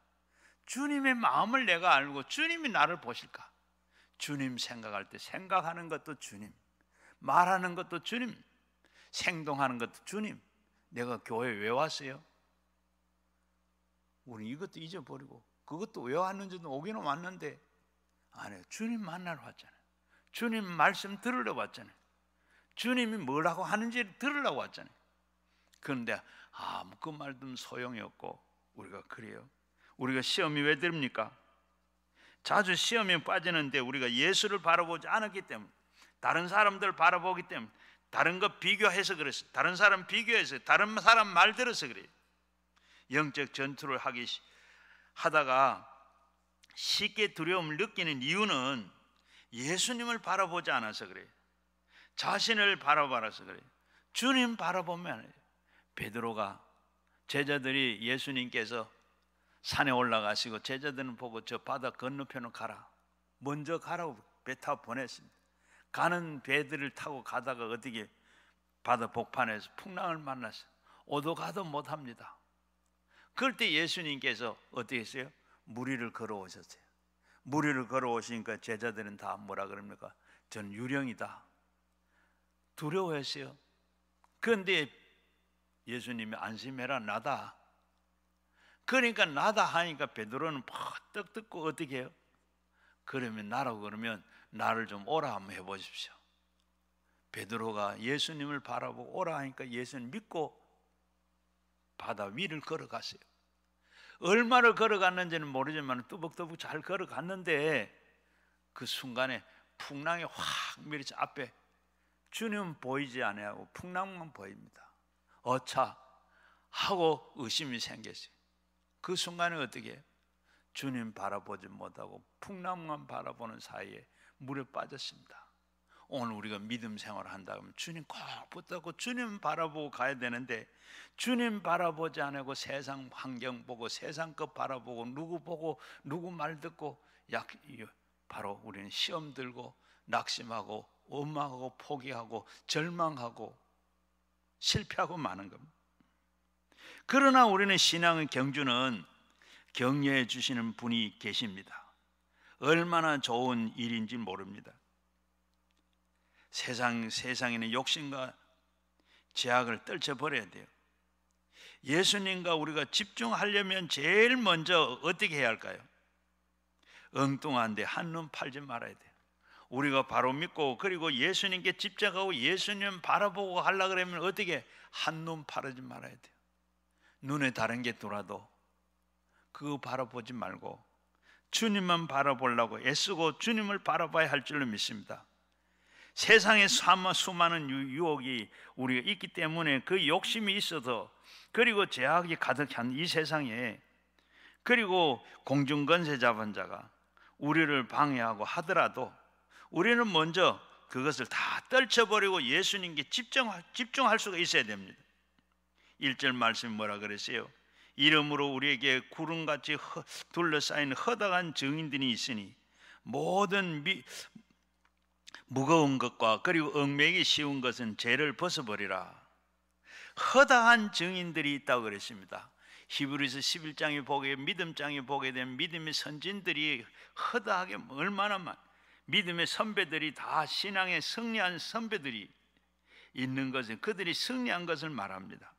Speaker 1: 주님의 마음을 내가 알고 주님이 나를 보실까? 주님 생각할 때 생각하는 것도 주님, 말하는 것도 주님, 생동하는 것도 주님. 내가 교회 왜 왔어요? 우리 이것도 잊어버리고 그것도 왜 왔는지도 오기는 왔는데 아니 주님 만나러 왔잖아요. 주님 말씀 들으러 왔잖아요. 주님이 뭐라고 하는지를 들으려고 왔잖아요. 그런데 아무 그 말도 소용이 없고 우리가 그래요. 우리가 시험이 왜 됩니까? 자주 시험에 빠지는데 우리가 예수를 바라보지 않았기 때문에 다른 사람들 바라보기 때문에 다른 것 비교해서 그랬어. 다른 사람 비교해서 다른 사람 말 들어서 그래. 영적 전투를 하기 하다가 쉽게 두려움을 느끼는 이유는 예수님을 바라보지 않아서 그래요. 자신을 바라봐라서 그래요. 주님 바라보면 베드로가 제자들이 예수님께서 산에 올라가시고 제자들은 보고 저 바다 건너편으로 가라. 먼저 가라고 배타 보냈습니다. 가는 배들을 타고 가다가 어떻게 바다 복판에서 풍랑을 만났어요. 오도 가도 못합니다. 그럴 때 예수님께서 어떻게 했어요? 무리를 걸어오셨어요. 무리를 걸어오시니까 제자들은 다 뭐라 그럽니까? 전 유령이다. 두려워했어요. 그런데 예수님이 안심해라 나다. 그러니까 나다 하니까 베드로는 퍽떡 듣고 어떻게 해요? 그러면 나라고 그러면 나를 좀 오라 한번 해보십시오. 베드로가 예수님을 바라보고 오라 하니까 예수님 믿고 바다 위를 걸어갔어요. 얼마를 걸어갔는지는 모르지만 뚜벅뚜벅 잘 걸어갔는데 그 순간에 풍랑이 확 밀어서 앞에 주님 은 보이지 않아요 풍랑만 보입니다. 어차 하고 의심이 생기지. 그 순간에 어떻게 주님 바라보지 못하고 풍랑만 바라보는 사이에 물에 빠졌습니다. 오늘 우리가 믿음 생활을 한다면 주님 꼭 붙잡고 주님 바라보고 가야 되는데 주님 바라보지 않고 세상 환경 보고 세상 것 바라보고 누구 보고 누구 말 듣고 약 바로 우리는 시험 들고 낙심하고 원망하고 포기하고 절망하고 실패하고 마는 겁니다. 그러나 우리는 신앙의 경주는 격려해 주시는 분이 계십니다. 얼마나 좋은 일인지 모릅니다. 세상 세상에는 욕심과 제약을 떨쳐 버려야 돼요. 예수님과 우리가 집중하려면 제일 먼저 어떻게 해야 할까요? 엉뚱한데 한눈 팔지 말아야 돼요. 우리가 바로 믿고 그리고 예수님께 집착하고 예수님 바라보고 하려 그러면 어떻게 한눈 팔아지 말아야 돼요. 눈에 다른 게 돌아도 그거 바라보지 말고 주님만 바라보려고 애쓰고 주님을 바라봐야 할 줄로 믿습니다. 세상에 수많은 유혹이 우리가 있기 때문에 그 욕심이 있어서 그리고 제약이 가득한 이 세상에 그리고 공중건세 잡은 자가 우리를 방해하고 하더라도 우리는 먼저 그것을 다 떨쳐버리고 예수님께 집중, 집중할 수가 있어야 됩니다. 1절 말씀이 뭐라 그랬어요? 이름으로 우리에게 구름같이 허, 둘러싸인 허다한 증인들이 있으니 모든 미, 무거운 것과 그리고 얽매기 쉬운 것은 죄를 벗어버리라. 허다한 증인들이 있다고 그랬습니다. 히브리서 11장에 보게 믿음장에 보게 된 믿음의 선진들이 허다하게 얼마나 많 믿음의 선배들이 다 신앙에 승리한 선배들이 있는 것은 그들이 승리한 것을 말합니다.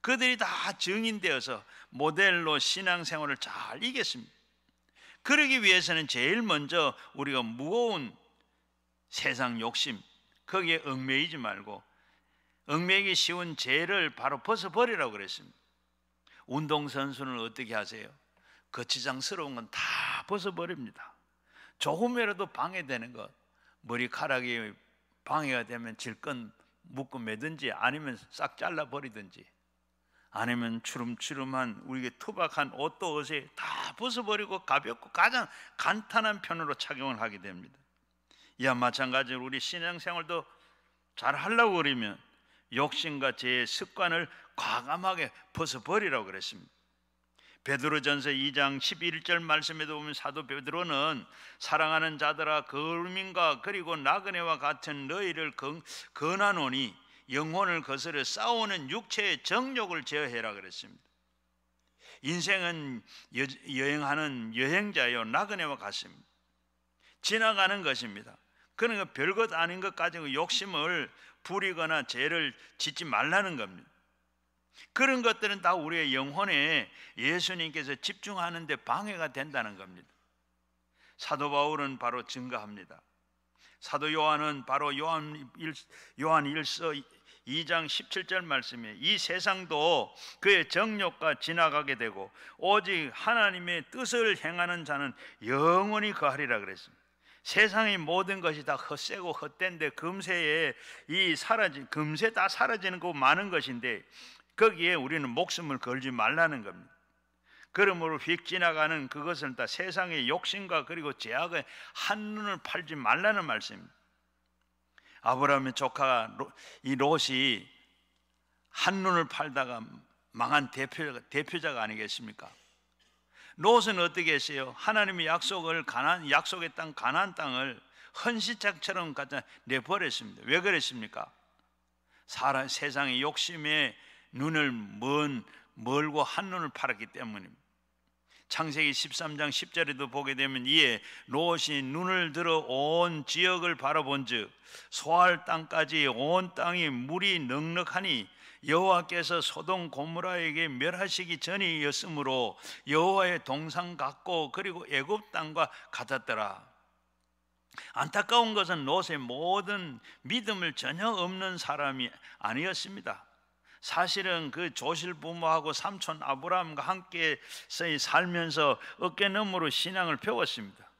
Speaker 1: 그들이 다 증인되어서 모델로 신앙생활을 잘 이겼습니다. 그러기 위해서는 제일 먼저 우리가 무거운 세상 욕심 거기에 얽매이지 말고 얽매기 쉬운 죄를 바로 벗어버리라고 그랬습니다. 운동선수는 어떻게 하세요? 거치장스러운 건 다 벗어버립니다. 조금이라도 방해되는 것, 머리카락이 방해가 되면 질끈 묶고 매든지 아니면 싹 잘라 버리든지 아니면 추름추름한 우리게 투박한 옷도 옷에 다 벗어버리고 가볍고 가장 간단한 편으로 착용을 하게 됩니다. 이와 마찬가지로 우리 신앙생활도 잘 하려고 그러면 욕심과 죄의 습관을 과감하게 벗어버리라고 그랬습니다. 베드로전서 2장 11절 말씀에도 보면 사도 베드로는 사랑하는 자들아 거민과 그 그리고 나그네와 같은 너희를 건하노니 영혼을 거스려 싸우는 육체의 정욕을 제어해라 그랬습니다. 인생은 여, 여행하는 여행자요 나그네와 같습니다. 지나가는 것입니다. 그러니까 별것 아닌 것까지 그 욕심을 부리거나 죄를 짓지 말라는 겁니다. 그런 것들은 다 우리의 영혼에 예수님께서 집중하는 데 방해가 된다는 겁니다. 사도 바울은 바로 증가합니다. 사도 요한은 바로 요한 일, 요한 1서 2장 17절 말씀에 이 세상도 그의 정욕과 지나가게 되고 오직 하나님의 뜻을 행하는 자는 영원히 거하리라 그랬습니다. 세상의 모든 것이 다 헛세고 헛된데 금세에 이 사라진 금세 다 사라지는 거 그 많은 것인데 거기에 우리는 목숨을 걸지 말라는 겁니다. 그러므로 휙 지나가는 그것을 다 세상의 욕심과 그리고 제약에 한눈을 팔지 말라는 말씀입니다. 아브라함의 조카 이 롯이 한눈을 팔다가 망한 대표, 대표자가 아니겠습니까? 롯은 어떻게 했어요? 하나님의 약속을 가난 약속의 땅 가난 땅을 헌시짝처럼 갖다 내버렸습니다. 왜 그랬습니까? 사람 세상의 욕심에 눈을 먼 멀고 한눈을 팔았기 때문입니다. 창세기 13장 10절에도 보게 되면 이에 롯이 눈을 들어 온 지역을 바라본즉 소할 땅까지 온 땅이 물이 넉넉하니 여호와께서 소돔 고무라에게 멸하시기 전이었으므로 여호와의 동상 같고 그리고 애굽 땅과 같았더라. 안타까운 것은 롯의 모든 믿음을 전혀 없는 사람이 아니었습니다. 사실은 그 조실 부모하고 삼촌 아브라함과 함께 살면서 어깨너머로 신앙을 배웠습니다.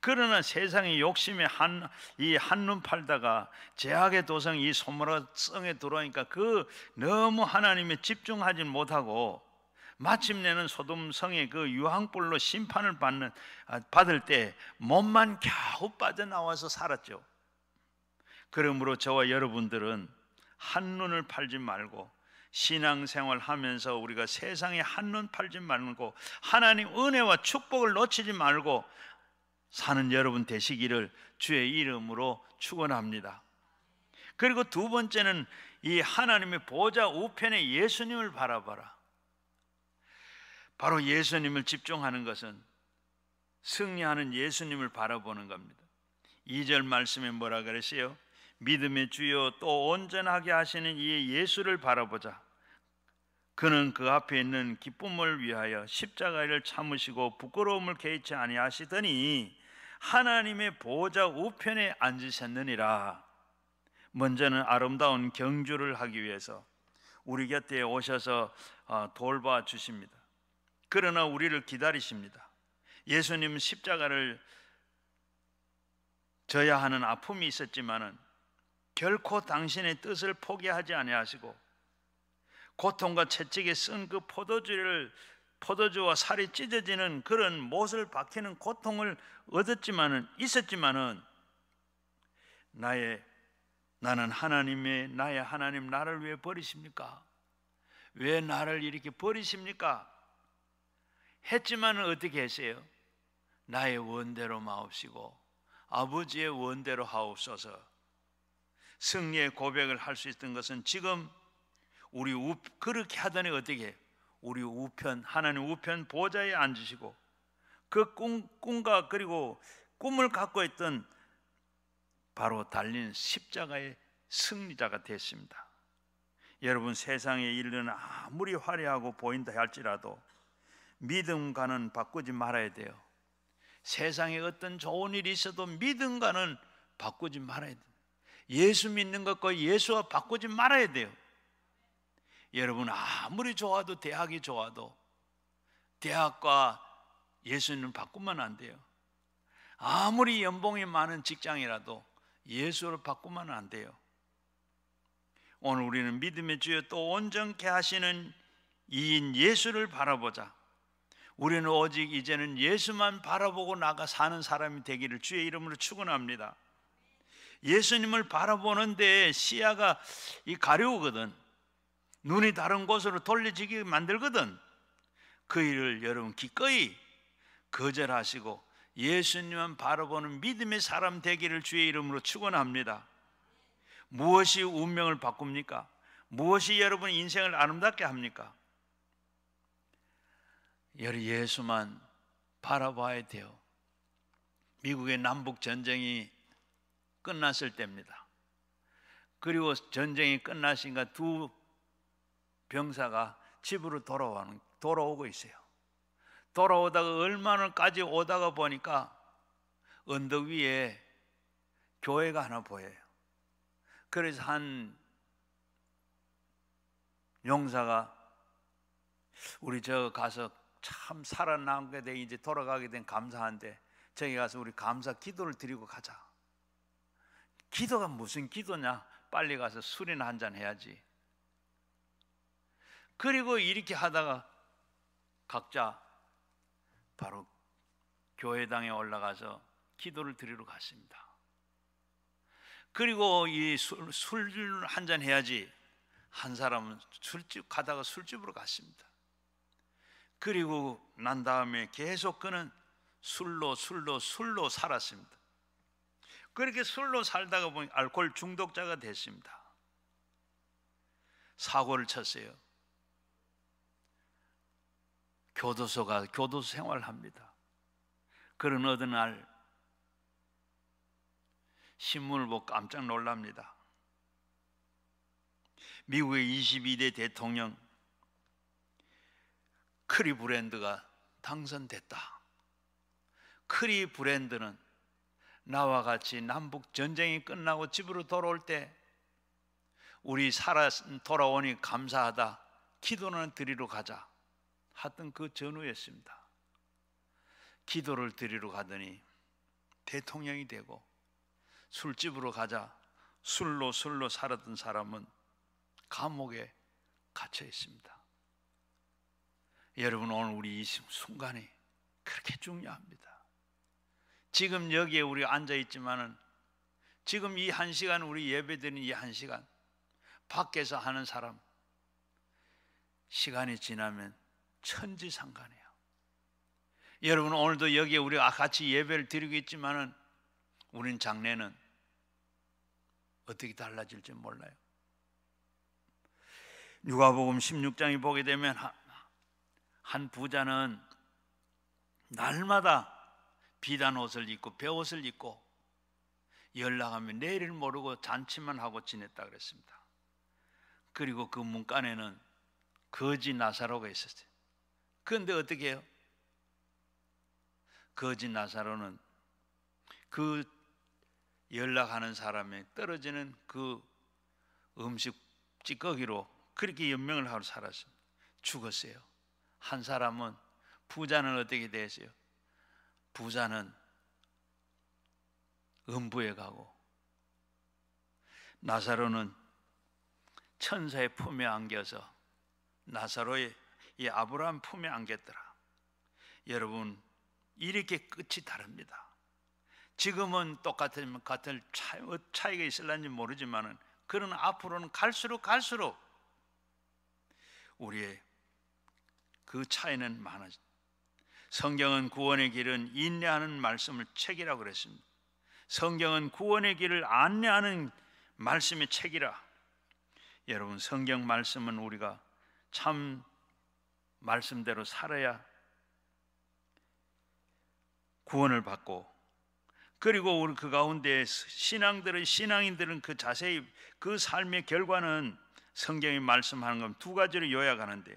Speaker 1: 그러나 세상의 욕심에 한, 이 한 눈 팔다가 제약의 도성 이 소모성에 들어오니까 그 너무 하나님에 집중하지 못하고 마침내는 소돔성의 그 유황불로 심판을 받는, 아, 받을 때 몸만 겨우 빠져나와서 살았죠. 그러므로 저와 여러분들은 한눈을 팔지 말고 신앙생활 하면서 우리가 세상에 한 눈 팔지 말고 하나님 은혜와 축복을 놓치지 말고 사는 여러분 되시기를 주의 이름으로 축원합니다. 그리고 두 번째는 이 하나님의 보좌 우편에 예수님을 바라봐라. 바로 예수님을 집중하는 것은 승리하는 예수님을 바라보는 겁니다. 2절 말씀에 뭐라 그랬어요? 믿음의 주여또 온전하게 하시는 이 예수를 바라보자. 그는 그 앞에 있는 기쁨을 위하여 십자가를 참으시고 부끄러움을 개의치 아니하시더니 하나님의 보좌 우편에 앉으셨느니라. 먼저는 아름다운 경주를 하기 위해서 우리 곁에 오셔서 어, 돌봐 주십니다. 그러나 우리를 기다리십니다. 예수님 십자가를 져야 하는 아픔이 있었지만은 결코 당신의 뜻을 포기하지 아니하시고 고통과 채찍에 쓴 그 포도주를 포도주와 살이 찢어지는 그런 못을 박히는 고통을 얻었지만은 있었지만은 나의 나는 하나님의 나의 하나님 나를 왜 버리십니까? 왜 나를 이렇게 버리십니까? 했지만은 어떻게 하세요? 나의 원대로 마옵시고 아버지의 원대로 하옵소서. 승리의 고백을 할 수 있던 것은 지금 우리 우, 그렇게 하더니 어떻게 우리 우편 하나님 우편 보좌에 앉으시고 그 꿈, 꿈과 그리고 꿈을 갖고 있던 바로 달린 십자가의 승리자가 됐습니다. 여러분 세상의 일은 아무리 화려하고 보인다 할지라도 믿음과는 바꾸지 말아야 돼요. 세상에 어떤 좋은 일이 있어도 믿음과는 바꾸지 말아야 돼요. 예수 믿는 것과 예수와 바꾸지 말아야 돼요. 여러분 아무리 좋아도 대학이 좋아도 대학과 예수는 바꾸면 안 돼요. 아무리 연봉이 많은 직장이라도 예수를 바꾸면 안 돼요. 오늘 우리는 믿음의 주여 또 온전케 하시는 이인 예수를 바라보자. 우리는 오직 이제는 예수만 바라보고 나가 사는 사람이 되기를 주의 이름으로 축원합니다. 예수님을 바라보는데 시야가 이 가려우거든. 눈이 다른 곳으로 돌려지게 만들거든. 그 일을 여러분 기꺼이 거절하시고 예수님만 바라보는 믿음의 사람 되기를 주의 이름으로 축원합니다. 무엇이 운명을 바꿉니까? 무엇이 여러분 인생을 아름답게 합니까? 여리 예수만 바라봐야 돼요. 미국의 남북 전쟁이 끝났을 때입니다. 그리고 전쟁이 끝나신가 두 병사가 집으로 돌아오는, 돌아오고 있어요. 돌아오다가 얼마나까지 오다가 보니까 언덕 위에 교회가 하나 보여요. 그래서 한 용사가 우리 저 가서 참 살아남게 된 이제 돌아가게 된 감사한데 저기 가서 우리 감사 기도를 드리고 가자. 기도가 무슨 기도냐? 빨리 가서 술이나 한 잔 해야지. 그리고 이렇게 하다가 각자 바로 교회당에 올라가서 기도를 드리러 갔습니다. 그리고 이술한 잔 해야지 한 사람은 술집 가다가 술집으로 갔습니다. 그리고 난 다음에 계속 그는 술로 술로 술로 살았습니다. 그렇게 술로 살다가 보니 알코올 중독자가 됐습니다. 사고를 쳤어요. 교도소가 교도소 생활합니다. 그런 어느 날 신문을 보고 깜짝 놀랍니다. 미국의 22대 대통령 크리 브랜드가 당선됐다. 크리 브랜드는 나와 같이 남북 전쟁이 끝나고 집으로 돌아올 때 우리 살아 돌아오니 감사하다. 기도는 드리러 가자. 하던 그 전후였습니다. 기도를 드리러 가더니 대통령이 되고 술집으로 가자. 술로 술로 살았던 사람은 감옥에 갇혀 있습니다. 여러분 오늘 우리 이 순간이 그렇게 중요합니다. 지금 여기에 우리 앉아 있지만은 지금 이 한 시간 우리 예배드리는 이 한 시간 밖에서 하는 사람 시간이 지나면 천지상관이에요 여러분 오늘도 여기에 우리가 같이 예배를 드리고 있지만은 우린 장래는 어떻게 달라질지 몰라요. 누가복음 16장이 보게 되면 한 부자는 날마다 비단 옷을 입고 배옷을 입고 연락하면 내일을 모르고 잔치만 하고 지냈다 그랬습니다. 그리고 그 문간에는 거지 나사로가 있었어요. 그런데 어떻게 해요? 거지 나사로는 그 연락하는 사람의 떨어지는 그 음식 찌꺼기로 그렇게 연명을 하고 살았습니다. 죽었어요. 한 사람은 부자는 어떻게 되었어요? 부자는 음부에 가고 나사로는 천사의 품에 안겨서 나사로의 이 아브라함 품에 안겼더라. 여러분 이렇게 끝이 다릅니다. 지금은 똑같은 같은 차이, 뭐 차이가 있을는지 모르지만은 그런 앞으로는 갈수록 갈수록 우리의 그 차이는 많아지. 성경은 구원의 길은 인내하는 말씀을 책이라고 그랬습니다. 성경은 구원의 길을 안내하는 말씀의 책이라. 여러분 성경 말씀은 우리가 참 말씀대로 살아야 구원을 받고 그리고 우리 그 가운데 신앙들은 신앙인들은 그 자세히 그 삶의 결과는 성경이 말씀하는 건두 가지로 요약하는데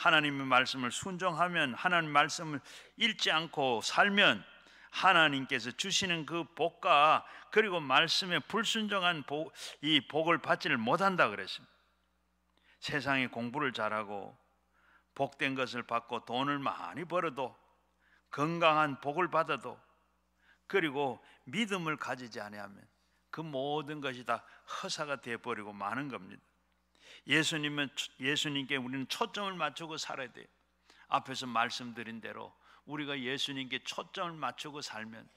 Speaker 1: 하나님의 말씀을 순종하면 하나님 말씀을 읽지 않고 살면 하나님께서 주시는 그 복과 그리고 말씀에 불순종한 복, 이 복을 받지를 못한다 그랬습니다. 세상에 공부를 잘하고 복된 것을 받고 돈을 많이 벌어도 건강한 복을 받아도 그리고 믿음을 가지지 아니하면 그 모든 것이 다 허사가 되어버리고 마는 겁니다. 예수님은 예수님께 우리는 초점을 맞추고 살아야 돼요. 앞에서 말씀드린 대로 우리가 예수님께 초점을 맞추고 살면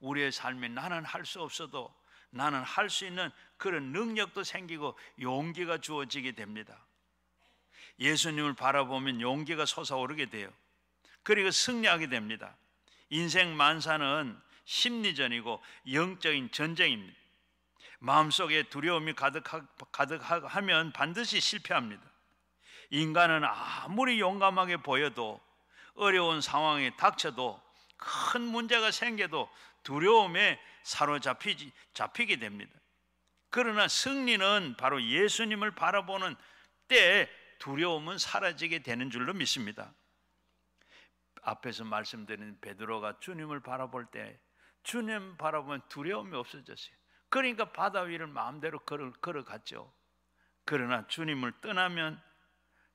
Speaker 1: 우리의 삶에 나는 할 수 없어도 나는 할 수 있는 그런 능력도 생기고 용기가 주어지게 됩니다. 예수님을 바라보면 용기가 솟아오르게 돼요. 그리고 승리하게 됩니다. 인생 만사는 심리전이고 영적인 전쟁입니다. 마음속에 두려움이 가득하, 면 반드시 실패합니다. 인간은 아무리 용감하게 보여도 어려운 상황에 닥쳐도 큰 문제가 생겨도 두려움에 사로잡히지 잡히게 됩니다. 그러나 승리는 바로 예수님을 바라보는 때에 두려움은 사라지게 되는 줄로 믿습니다. 앞에서 말씀드린 베드로가 주님을 바라볼 때 주님 바라보면 두려움이 없어졌어요. 그러니까 바다 위를 마음대로 걸어, 걸어갔죠. 그러나 주님을 떠나면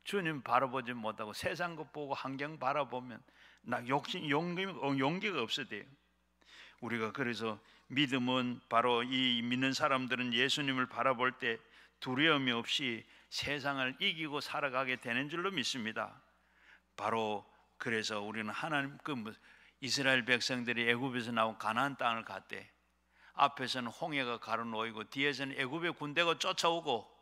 Speaker 1: 주님 바라보지 못하고 세상 것 보고 환경 바라보면 나 욕심 용기, 어, 용기가 없어대요. 우리가 그래서 믿음은 바로 이 믿는 사람들은 예수님을 바라볼 때 두려움이 없이 세상을 이기고 살아가게 되는 줄로 믿습니다. 바로 그래서 우리는 하나님 그 뭐, 이스라엘 백성들이 애굽에서 나온 가나안 땅을 갔대. 앞에서는 홍해가 가로놓이고 뒤에서는 애굽의 군대가 쫓아오고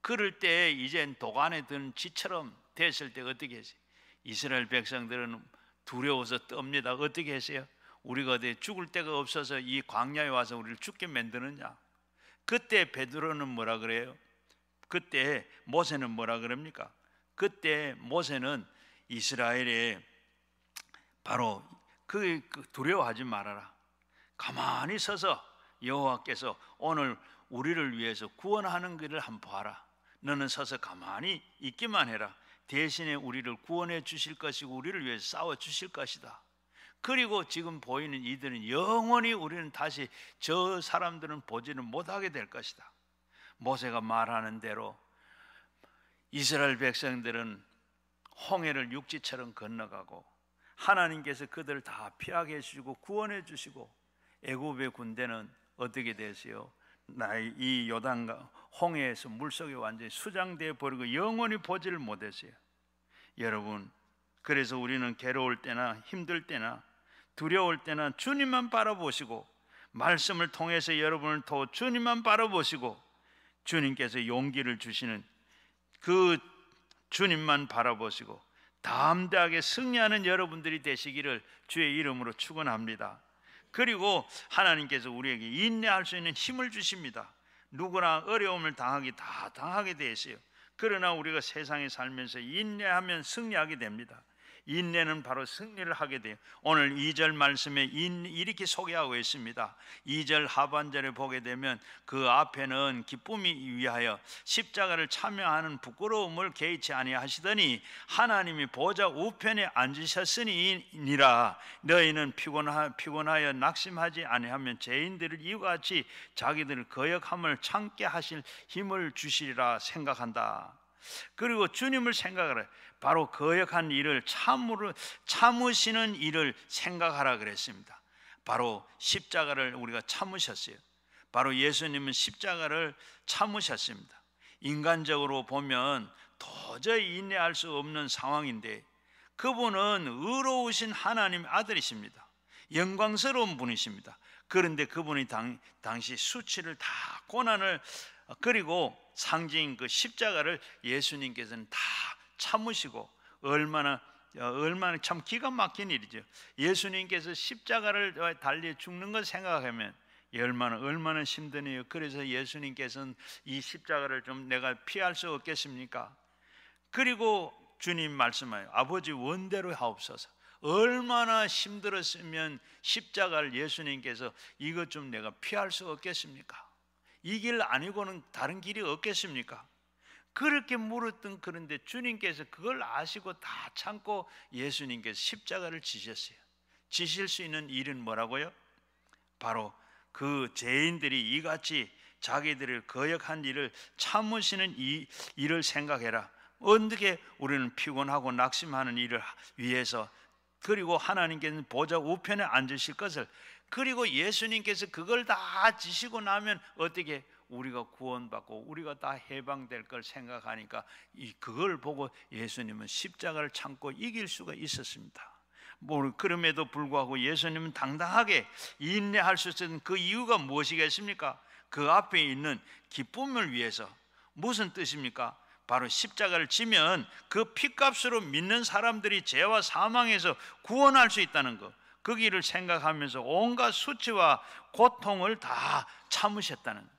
Speaker 1: 그럴 때 이젠 도간에 든 쥐처럼 됐을 때 어떻게 했어요? 이스라엘 백성들은 두려워서 떱니다. 어떻게 했어요? 우리가 어디 죽을 데가 없어서 이 광야에 와서 우리를 죽게 만드느냐? 그때 베드로는 뭐라 그래요? 그때 모세는 뭐라 그럽니까? 그때 모세는 이스라엘에 바로 그, 그 두려워하지 말아라. 가만히 서서 여호와께서 오늘 우리를 위해서 구원하는 길을 한번 봐라. 너는 서서 가만히 있기만 해라. 대신에 우리를 구원해 주실 것이고 우리를 위해서 싸워 주실 것이다. 그리고 지금 보이는 이들은 영원히 우리는 다시 저 사람들은 보지는 못하게 될 것이다. 모세가 말하는 대로 이스라엘 백성들은 홍해를 육지처럼 건너가고 하나님께서 그들을 다 피하게 해주시고 구원해 주시고 애굽의 군대는 어떻게 되세요 나의 이 요단과 홍해에서 물속에 완전히 수장되어 버리고 영원히 보지를 못했어요. 여러분, 그래서 우리는 괴로울 때나 힘들 때나 두려울 때나 주님만 바라보시고 말씀을 통해서 여러분을 더 주님만 바라보시고 주님께서 용기를 주시는 그 주님만 바라보시고 담대하게 승리하는 여러분들이 되시기를 주의 이름으로 축원합니다. 그리고 하나님께서 우리에게 인내할 수 있는 힘을 주십니다. 누구나 어려움을 당하기 다 당하게 되었어요. 그러나 우리가 세상에 살면서 인내하면 승리하게 됩니다. 인내는 바로 승리를 하게 돼요. 오늘 2절 말씀에 인, 이렇게 소개하고 있습니다. 2절 하반절을 보게 되면 그 앞에는 기쁨이 위하여 십자가를 참여하는 부끄러움을 개의치 아니하시더니 하나님이 보좌 우편에 앉으셨으니니라 너희는 피곤하, 피곤하여 낙심하지 아니하면 죄인들을 이와 같이 자기들을 거역함을 참게 하실 힘을 주시리라 생각한다. 그리고 주님을 생각하라. 바로 그 거역한 일을 참으, 참으시는 일을 생각하라 그랬습니다. 바로 십자가를 우리가 참으셨어요. 바로 예수님은 십자가를 참으셨습니다. 인간적으로 보면 도저히 인내할 수 없는 상황인데 그분은 의로우신 하나님 아들이십니다. 영광스러운 분이십니다. 그런데 그분이 당, 당시 수치를 다 고난을 그리고 상징 그 십자가를 예수님께서는 다 참으시고 얼마나 어, 얼마나 참 기가 막힌 일이죠. 예수님께서 십자가를 달리 죽는 걸 생각하면 얼마나 얼마나 힘드네요. 그래서 예수님께서는 이 십자가를 좀 내가 피할 수 없겠습니까? 그리고 주님 말씀하여 아버지 원대로 하옵소서. 얼마나 힘들었으면 십자가를 예수님께서 이것 좀 내가 피할 수 없겠습니까? 이 길 아니고는 다른 길이 없겠습니까? 그렇게 물었던 그런데 주님께서 그걸 아시고 다 참고 예수님께서 십자가를 지셨어요. 지실 수 있는 일은 뭐라고요? 바로 그 죄인들이 이같이 자기들을 거역한 일을 참으시는 이 일을 생각해라. 어떻게 우리는 피곤하고 낙심하는 일을 위해서 그리고 하나님께는 보좌 우편에 앉으실 것을 그리고 예수님께서 그걸 다 지시고 나면 어떻게 우리가 구원받고 우리가 다 해방될 걸 생각하니까 이 그걸 보고 예수님은 십자가를 참고 이길 수가 있었습니다. 뭐 그럼에도 불구하고 예수님은 당당하게 인내할 수있었그 이유가 무엇이겠습니까? 그 앞에 있는 기쁨을 위해서 무슨 뜻입니까? 바로 십자가를 지면 그 피값으로 믿는 사람들이 죄와 사망에서 구원할 수 있다는 것. 그 길을 생각하면서 온갖 수치와 고통을 다 참으셨다는 것.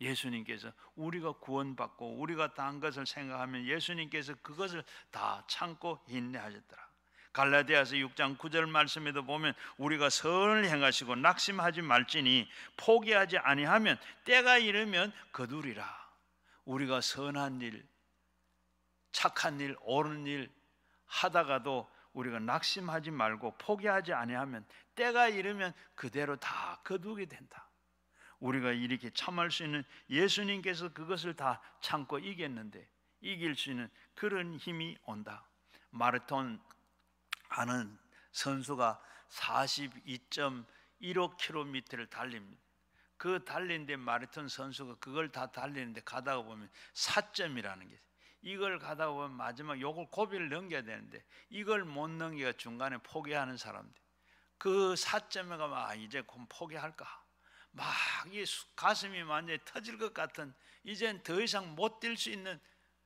Speaker 1: 예수님께서 우리가 구원받고 우리가 다한 것을 생각하면 예수님께서 그것을 다 참고 인내하셨더라. 갈라디아서 6장 9절 말씀에도 보면 우리가 선을 행하시고 낙심하지 말지니 포기하지 아니하면 때가 이르면 거두리라. 우리가 선한 일, 착한 일, 옳은 일 하다가도 우리가 낙심하지 말고 포기하지 아니하면 때가 이르면 그대로 다 거두게 된다. 우리가 이렇게 참을 수 있는 예수님께서 그것을 다 참고 이겼는데 이길 수 있는 그런 힘이 온다. 마라톤 하는 선수가 42.15km를 달립니다. 그달리데 마라톤 선수가 그걸 다 달리는데 가다가 보면 4점이라는 게 이걸 가다 보면 마지막 요걸 고비를 넘겨야 되는데 이걸 못넘기 중간에 포기하는 사람들 그 4점에 가면 아 이제 곧 포기할까 막이 가슴이 완전히 터질 것 같은 이젠 더 이상 못 뛸 수 있는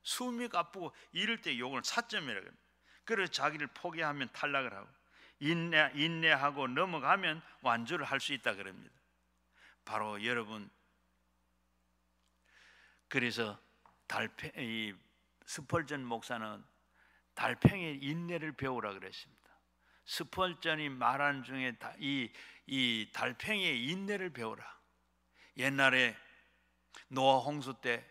Speaker 1: 숨이 가쁘고 이럴 때 욕을 사점이라고 합니다. 그래서 자기를 포기하면 탈락을 하고 인내 인내하고 넘어가면 완주를 할 수 있다 그럽니다. 바로 여러분 그래서 달팽 이 스펄전 목사는 달팽이 인내를 배우라 그랬습니다. 스펄전이 말한 중에 이, 이 달팽이의 인내를 배워라. 옛날에 노아 홍수 때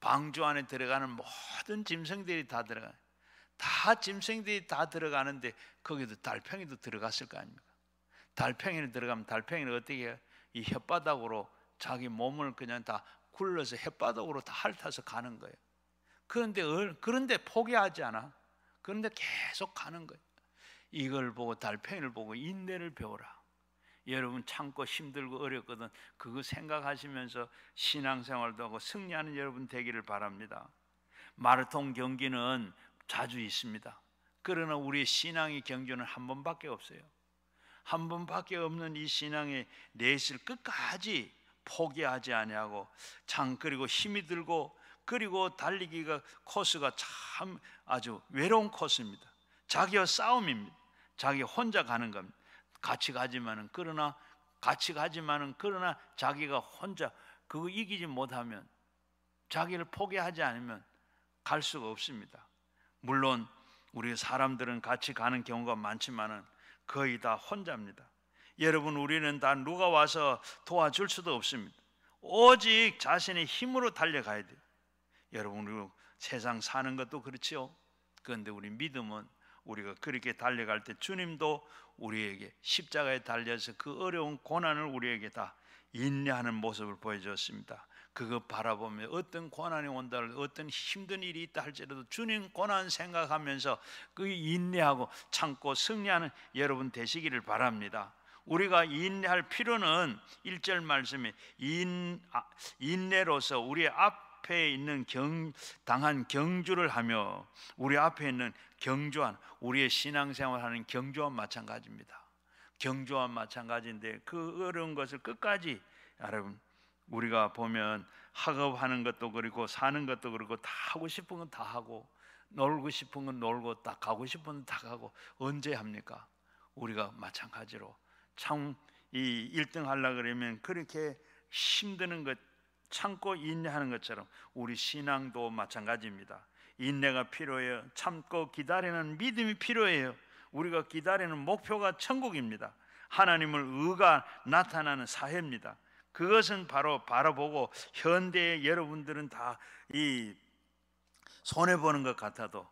Speaker 1: 방주 안에 들어가는 모든 짐승들이 다 들어가. 다 짐승들이 다 들어가는데 거기도 달팽이도 들어갔을 거 아닙니까? 달팽이를 들어가면 달팽이는 어떻게 해요? 이 혓바닥으로 자기 몸을 그냥 다 굴러서 혓바닥으로 다 핥아서 가는 거예요. 그런데 그런데 포기하지 않아. 그런데 계속 가는 거예요. 이걸 보고 달팽이를 보고 인내를 배워라. 여러분 참고 힘들고 어렵거든 그거 생각하시면서 신앙생활도 하고 승리하는 여러분 되기를 바랍니다. 마라톤 경기는 자주 있습니다. 그러나 우리 신앙의 경주는 한 번밖에 없어요. 한 번밖에 없는 이 신앙의 내실 끝까지 포기하지 아니하고 참 그리고 힘이 들고 그리고 달리기가 코스가 참 아주 외로운 코스입니다. 자기와 싸움입니다. 자기 혼자 가는 겁니다. 같이 가지만은 그러나 같이 가지만은 그러나 자기가 혼자 그거 이기지 못하면 자기를 포기하지 않으면 갈 수가 없습니다. 물론 우리 사람들은 같이 가는 경우가 많지만은 거의 다 혼자입니다. 여러분 우리는 다 누가 와서 도와줄 수도 없습니다. 오직 자신의 힘으로 달려가야 돼요. 여러분 우리 세상 사는 것도 그렇지요. 그런데 우리 믿음은 우리가 그렇게 달려갈 때 주님도 우리에게 십자가에 달려서 그 어려운 고난을 우리에게 다 인내하는 모습을 보여주었습니다. 그거 바라보며 어떤 고난이 온다, 어떤 힘든 일이 있다 할지라도 주님 고난 생각하면서 그 인내하고 참고 승리하는 여러분 되시기를 바랍니다. 우리가 인내할 필요는 1절 말씀에 인, 아, 인내로서 우리의 앞 앞에 있는 경, 당한 경주를 하며 우리 앞에 있는 경주한 우리의 신앙생활하는 경주와 마찬가지입니다. 경주와 마찬가지인데 그 어려운 것을 끝까지 여러분 우리가 보면 학업하는 것도 그렇고 사는 것도 그렇고 다 하고 싶은 건 다 하고 놀고 싶은 건 놀고 다 가고 싶은 건 다 가고 언제 합니까? 우리가 마찬가지로 참이 1등 하려 그러면 그렇게 힘드는 것 참고 인내하는 것처럼 우리 신앙도 마찬가지입니다. 인내가 필요해요. 참고 기다리는 믿음이 필요해요. 우리가 기다리는 목표가 천국입니다. 하나님을 의가 나타나는 사회입니다. 그것은 바로 바라보고 현대의 여러분들은 다 이 손해 보는 것 같아도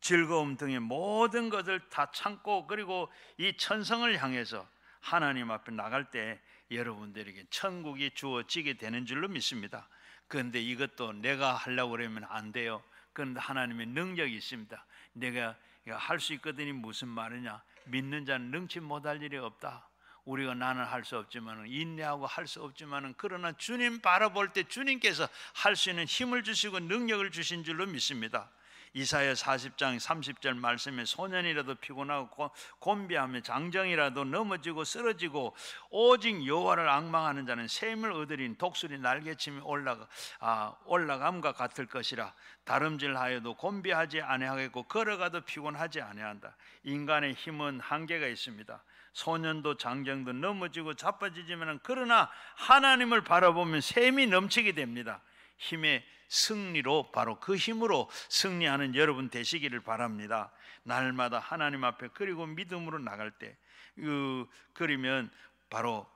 Speaker 1: 즐거움 등의 모든 것을 다 참고 그리고 이 천성을 향해서 하나님 앞에 나갈 때 여러분들에게 천국이 주어지게 되는 줄로 믿습니다. 그런데 이것도 내가 하려고 그러면 안 돼요. 그건 하나님의 능력이 있습니다. 내가 할 수 있거든이 무슨 말이냐? 믿는 자는 능치 못할 일이 없다. 우리가 나는 할 수 없지만 인내하고 할 수 없지만 그러나 주님 바라볼 때 주님께서 할 수 있는 힘을 주시고 능력을 주신 줄로 믿습니다. 이사야 40장 30절 말씀에 소년이라도 피곤하고 곤비하며 장정이라도 넘어지고 쓰러지고 오직 여호와를 악망하는 자는 샘을 얻으린 독수리 날개침이 올라가 아, 올라감과 같을 것이라 다름질하여도 곤비하지 아니하겠고 걸어가도 피곤하지 아니한다. 인간의 힘은 한계가 있습니다. 소년도 장정도 넘어지고 자빠지지만 그러나 하나님을 바라보면 샘이 넘치게 됩니다. 힘의 승리로 바로 그 힘으로 승리하는 여러분 되시기를 바랍니다. 날마다 하나님 앞에 그리고 믿음으로 나갈 때 그, 그러면 바로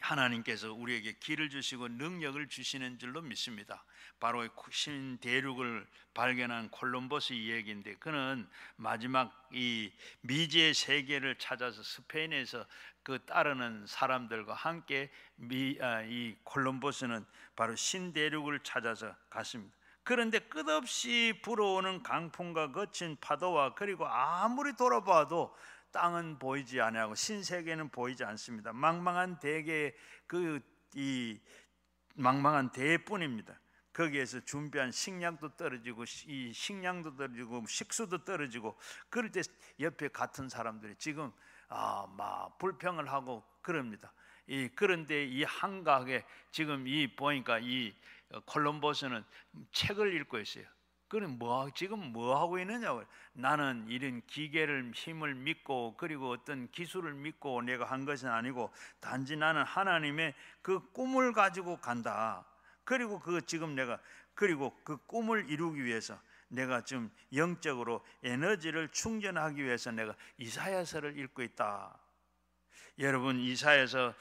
Speaker 1: 하나님께서 우리에게 길을 주시고 능력을 주시는 줄로 믿습니다. 바로 신대륙을 발견한 콜럼버스 이야기인데 그는 마지막 이 미지의 세계를 찾아서 스페인에서 그 따르는 사람들과 함께 미, 아, 이 콜럼버스는 바로 신대륙을 찾아서 갔습니다. 그런데 끝없이 불어오는 강풍과 거친 파도와 그리고 아무리 돌아봐도 땅은 보이지 않냐고 신세계는 보이지 않습니다. 망망한 대게 그이 망망한 대뿐입니다. 거기에서 준비한 식량도 떨어지고 이 식량도 떨어지고 식수도 떨어지고 그럴 때 옆에 같은 사람들이 지금 아 막 불평을 하고 그럽니다. 이 그런데 이 한가하게 지금 이 보니까 이 어, 콜럼버스는 책을 읽고 있어요. 그럼 뭐 지금 뭐 하고 있느냐고 나는 이런 기계를 힘을 믿고 그리고 어떤 기술을 믿고 내가 한 것은 아니고 단지 나는 하나님의 그 꿈을 가지고 간다. 그리고 그 지금 내가 그리고 그 꿈을 이루기 위해서 내가 지금 영적으로 에너지를 충전하기 위해서 내가 이사야서를 읽고 있다. 여러분 이사야서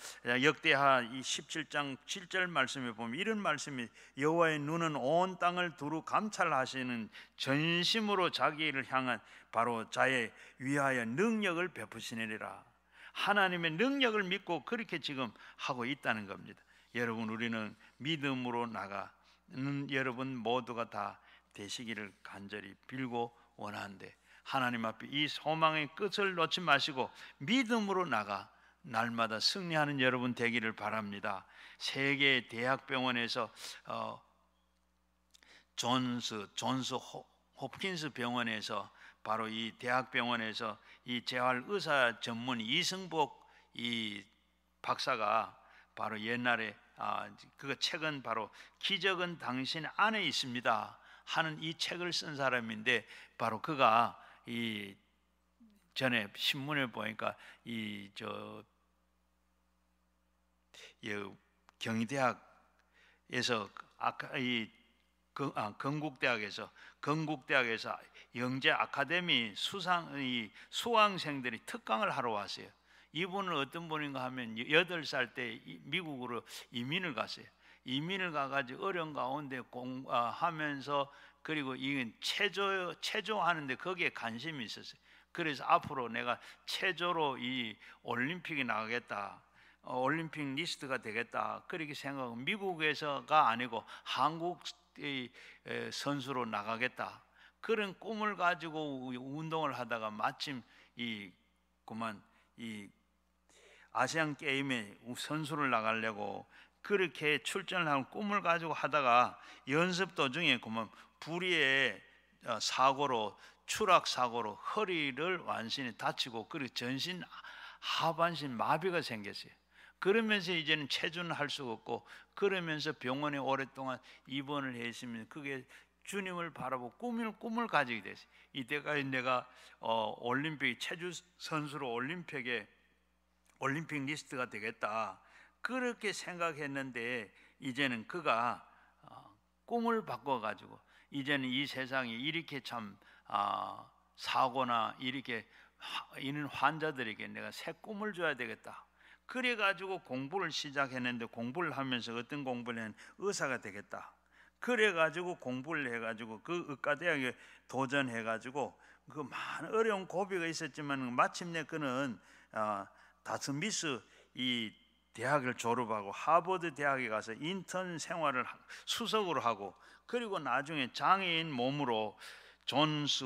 Speaker 1: 역대하 17장 7절 말씀에 보면 이런 말씀이 여호와의 눈은 온 땅을 두루 감찰하시는 전심으로 자기를 향한 바로 자의 위하여 능력을 베푸시느니라 하나님의 능력을 믿고 그렇게 지금 하고 있다는 겁니다 여러분 우리는 믿음으로 나가는 여러분 모두가 다 되시기를 간절히 빌고 원하는데 하나님 앞에 이 소망의 끝을 놓지 마시고 믿음으로 나가 날마다 승리하는 여러분 되기를 바랍니다. 세계 대학병원에서 어, 존스 존스 호, 홉킨스 병원에서 바로 이 대학병원에서 이 재활 의사 전문 이승복 이 박사가 바로 옛날에 아, 그 책은 바로 기적은 당신 안에 있습니다 하는 이 책을 쓴 사람인데 바로 그가 이 전에 신문을 보니까 이저 예, 경희대학에서 아까 이 아, 건국대학에서 건국대학에서 영재 아카데미 수상 이 수강생들이 특강을 하러 왔어요. 이분은 어떤 분인가 하면 여덟 살 때 미국으로 이민을 갔어요. 이민을 가가지고 어려운 가운데 공하면서 그리고 이건 체조 체조하는데 거기에 관심이 있었어요. 그래서 앞으로 내가 체조로 이 올림픽에 나가겠다. 어, 올림픽 리스트가 되겠다. 그렇게 생각하고 미국에서가 아니고 한국 선수로 나가겠다. 그런 꿈을 가지고 운동을 하다가 마침 이 그만 이 아시안 게임에 선수를 나가려고 그렇게 출전을 하는 꿈을 가지고 하다가 연습 도중에 그만 불의의 어, 사고로 추락 사고로 허리를 완전히 다치고 그리고 전신 하반신 마비가 생겼어요. 그러면서 이제는 체조는 할 수가 없고 그러면서 병원에 오랫동안 입원을 했으면 그게 주님을 바라보고 꿈을 꿈을 가지게 됐어요. 이때까지 내가 어, 올림픽 체조 선수로 올림픽에 올림픽 리스트가 되겠다 그렇게 생각했는데 이제는 그가 어, 꿈을 바꿔가지고 이제는 이 세상이 이렇게 참 아, 사고나 이렇게 있는 환자들에게 내가 새 꿈을 줘야 되겠다. 그래 가지고 공부를 시작했는데 공부를 하면서 어떤 공부를 했는 의사가 되겠다. 그래 가지고 공부를 해 가지고 그 의과대학에 도전해 가지고 그 많은 어려운 고비가 있었지만 마침내 그는 어, 다트미스이 대학을 졸업하고 하버드 대학에 가서 인턴 생활을 수석으로 하고 그리고 나중에 장애인 몸으로 존스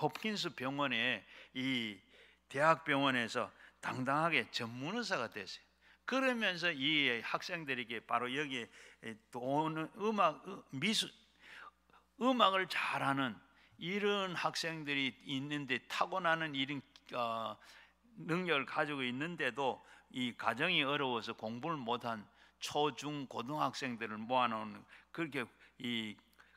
Speaker 1: 호킨스 병원에 이 대학병원에서 당당하게 전문 의사가 됐어요. 그러면서 이 학생들에게 바로 여기에 오는 음악 음, 미술 음악을 잘하는 이런 학생들이 있는데 타고나는 이런 어, 능력을 가지고 있는데도 이 가정이 어려워서 공부를 못한 초중 고등학생들을 모아놓은 그렇게 이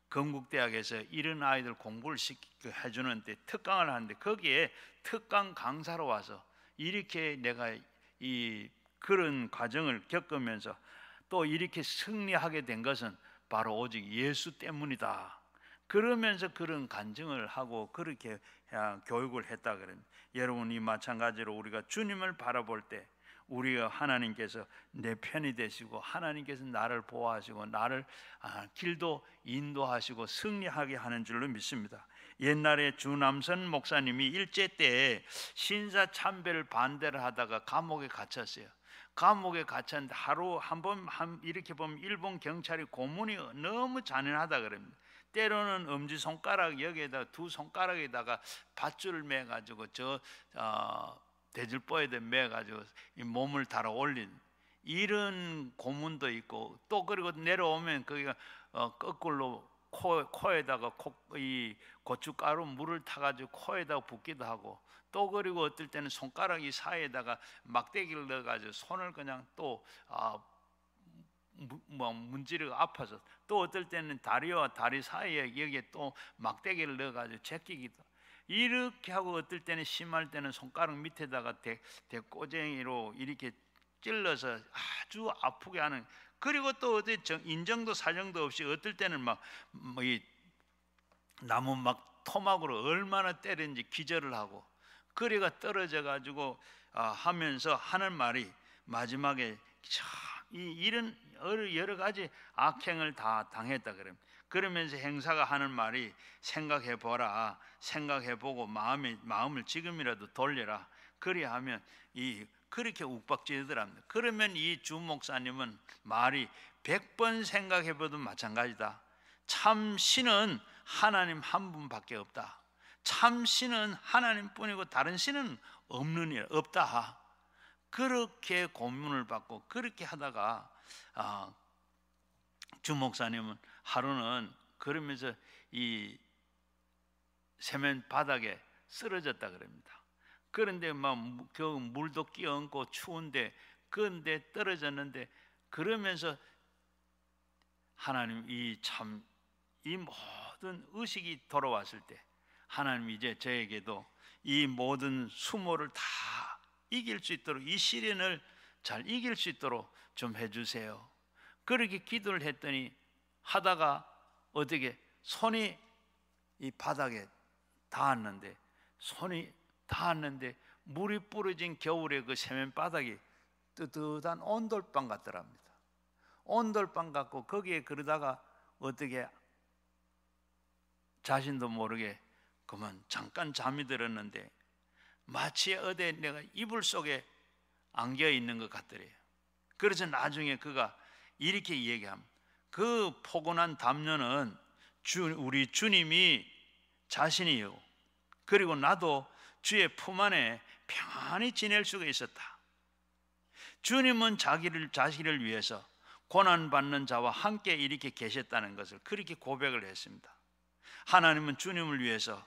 Speaker 1: 건국대학에서 이런 아이들 공부를 시키고 해주는데 특강을 하는데 거기에 특강 강사로 와서 이렇게 내가 이 그런 과정을 겪으면서 또 이렇게 승리하게 된 것은 바로 오직 예수 때문이다. 그러면서 그런 간증을 하고 그렇게 아, 교육을 했다 그런 여러분이 마찬가지로 우리가 주님을 바라볼 때 우리가 하나님께서 내 편이 되시고 하나님께서 나를 보호하시고 나를 아, 길도 인도하시고 승리하게 하는 줄로 믿습니다. 옛날에 주남선 목사님이 일제 때에 신사 참배를 반대를 하다가 감옥에 갇혔어요. 감옥에 갇혔는데 하루 한 번 이렇게 보면 일본 경찰이 고문이 너무 잔인하다 그럽니다. 때로는 엄지 손가락 여기에다 두 손가락에다가 밧줄을 매 가지고 저 어, 대줄보에다 매 가지고 몸을 달아 올린 이런 고문도 있고 또 그리고 내려오면 거기가 어, 거꾸로 코, 코에다가 코, 이 고춧가루 물을 타가지고 코에다 붓기도 하고 또 그리고 어떨 때는 손가락이 사이에다가 막대기를 넣어가지고 손을 그냥 또 아, 뭐 문지르고 아파서 또 어떨 때는 다리와 다리 사이에 여기에 또 막대기를 넣어가지고 제끼기도 이렇게 하고 어떨 때는 심할 때는 손가락 밑에다가 대, 꼬쟁이로 이렇게 찔러서 아주 아프게 하는 그리고 또 어디 인정도 사정도 없이 어떨 때는 막 뭐 이 나무 막 토막으로 얼마나 때리는지 기절을 하고 거리가 떨어져 가지고 아, 하면서 하는 말이 마지막에 참 이, 이런 여러 가지 악행을 다 당했다 그럼 그러면서 행사가 하는 말이 생각해 보라 생각해 보고 마음이 마음을 지금이라도 돌려라 그리하면 이 그렇게 욱박지더랍니다. 그러면 이 주 목사님은 말이 100번 생각해 보도 마찬가지다. 참 신은 하나님 한 분밖에 없다. 참 신은 하나님뿐이고 다른 신은 없는 일 없다. 그렇게 고문을 받고 그렇게 하다가 아, 주 목사님은 하루는 그러면서 이 세면 바닥에 쓰러졌다 그럽니다. 그런데 막 겨우 물도 끼얹고 추운데 그데 떨어졌는데 그러면서 하나님 이 참 이 모든 의식이 돌아왔을 때 하나님 이제 저에게도 이 모든 수모를 다 이길 수 있도록 이 시련을 잘 이길 수 있도록 좀 해주세요. 그렇게 기도를 했더니 하다가 어떻게 손이 이 바닥에 닿았는데 손이 닿았는데 물이 뿌려진 겨울에그 세면바닥이 뜨뜻한 온돌방 같더랍니다. 온돌방 같고 거기에 그러다가 어떻게 자신도 모르게 그만 잠깐 잠이 들었는데 마치 어디 내가 이불 속에 안겨 있는 것 같더래요. 그래서 나중에 그가 이렇게 이야기함. 그 포근한 담요는 주, 우리 주님이 자신이요. 그리고 나도 주의 품 안에 편히 지낼 수가 있었다. 주님은 자기를 자신을 위해서 고난 받는 자와 함께 이렇게 계셨다는 것을 그렇게 고백을 했습니다. 하나님은 주님을 위해서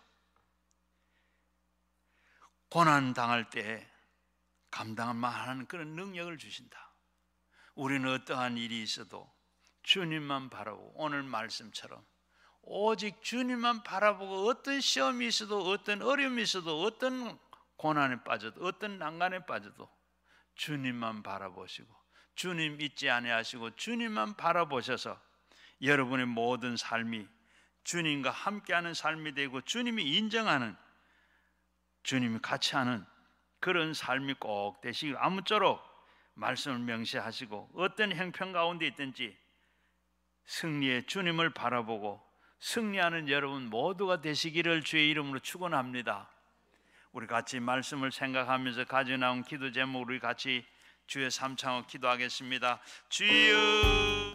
Speaker 1: 고난 당할 때 감당할 만한 그런 능력을 주신다. 우리는 어떠한 일이 있어도 주님만 바라보고 오늘 말씀처럼 오직 주님만 바라보고 어떤 시험이 있어도 어떤 어려움이 있어도 어떤 고난에 빠져도 어떤 난간에 빠져도 주님만 바라보시고 주님 잊지 아니하시고 주님만 바라보셔서 여러분의 모든 삶이 주님과 함께하는 삶이 되고 주님이 인정하는 주님이 같이 하는 그런 삶이 꼭 되시길 아무쪼록 말씀을 명시하시고 어떤 행편 가운데 있든지 승리의 주님을 바라보고 승리하는 여러분 모두가 되시기를 주의 이름으로 축원합니다. 우리 같이 말씀을 생각하면서 가져 나온 기도 제목 우리 같이 주의 삼창을 기도하겠습니다. 주여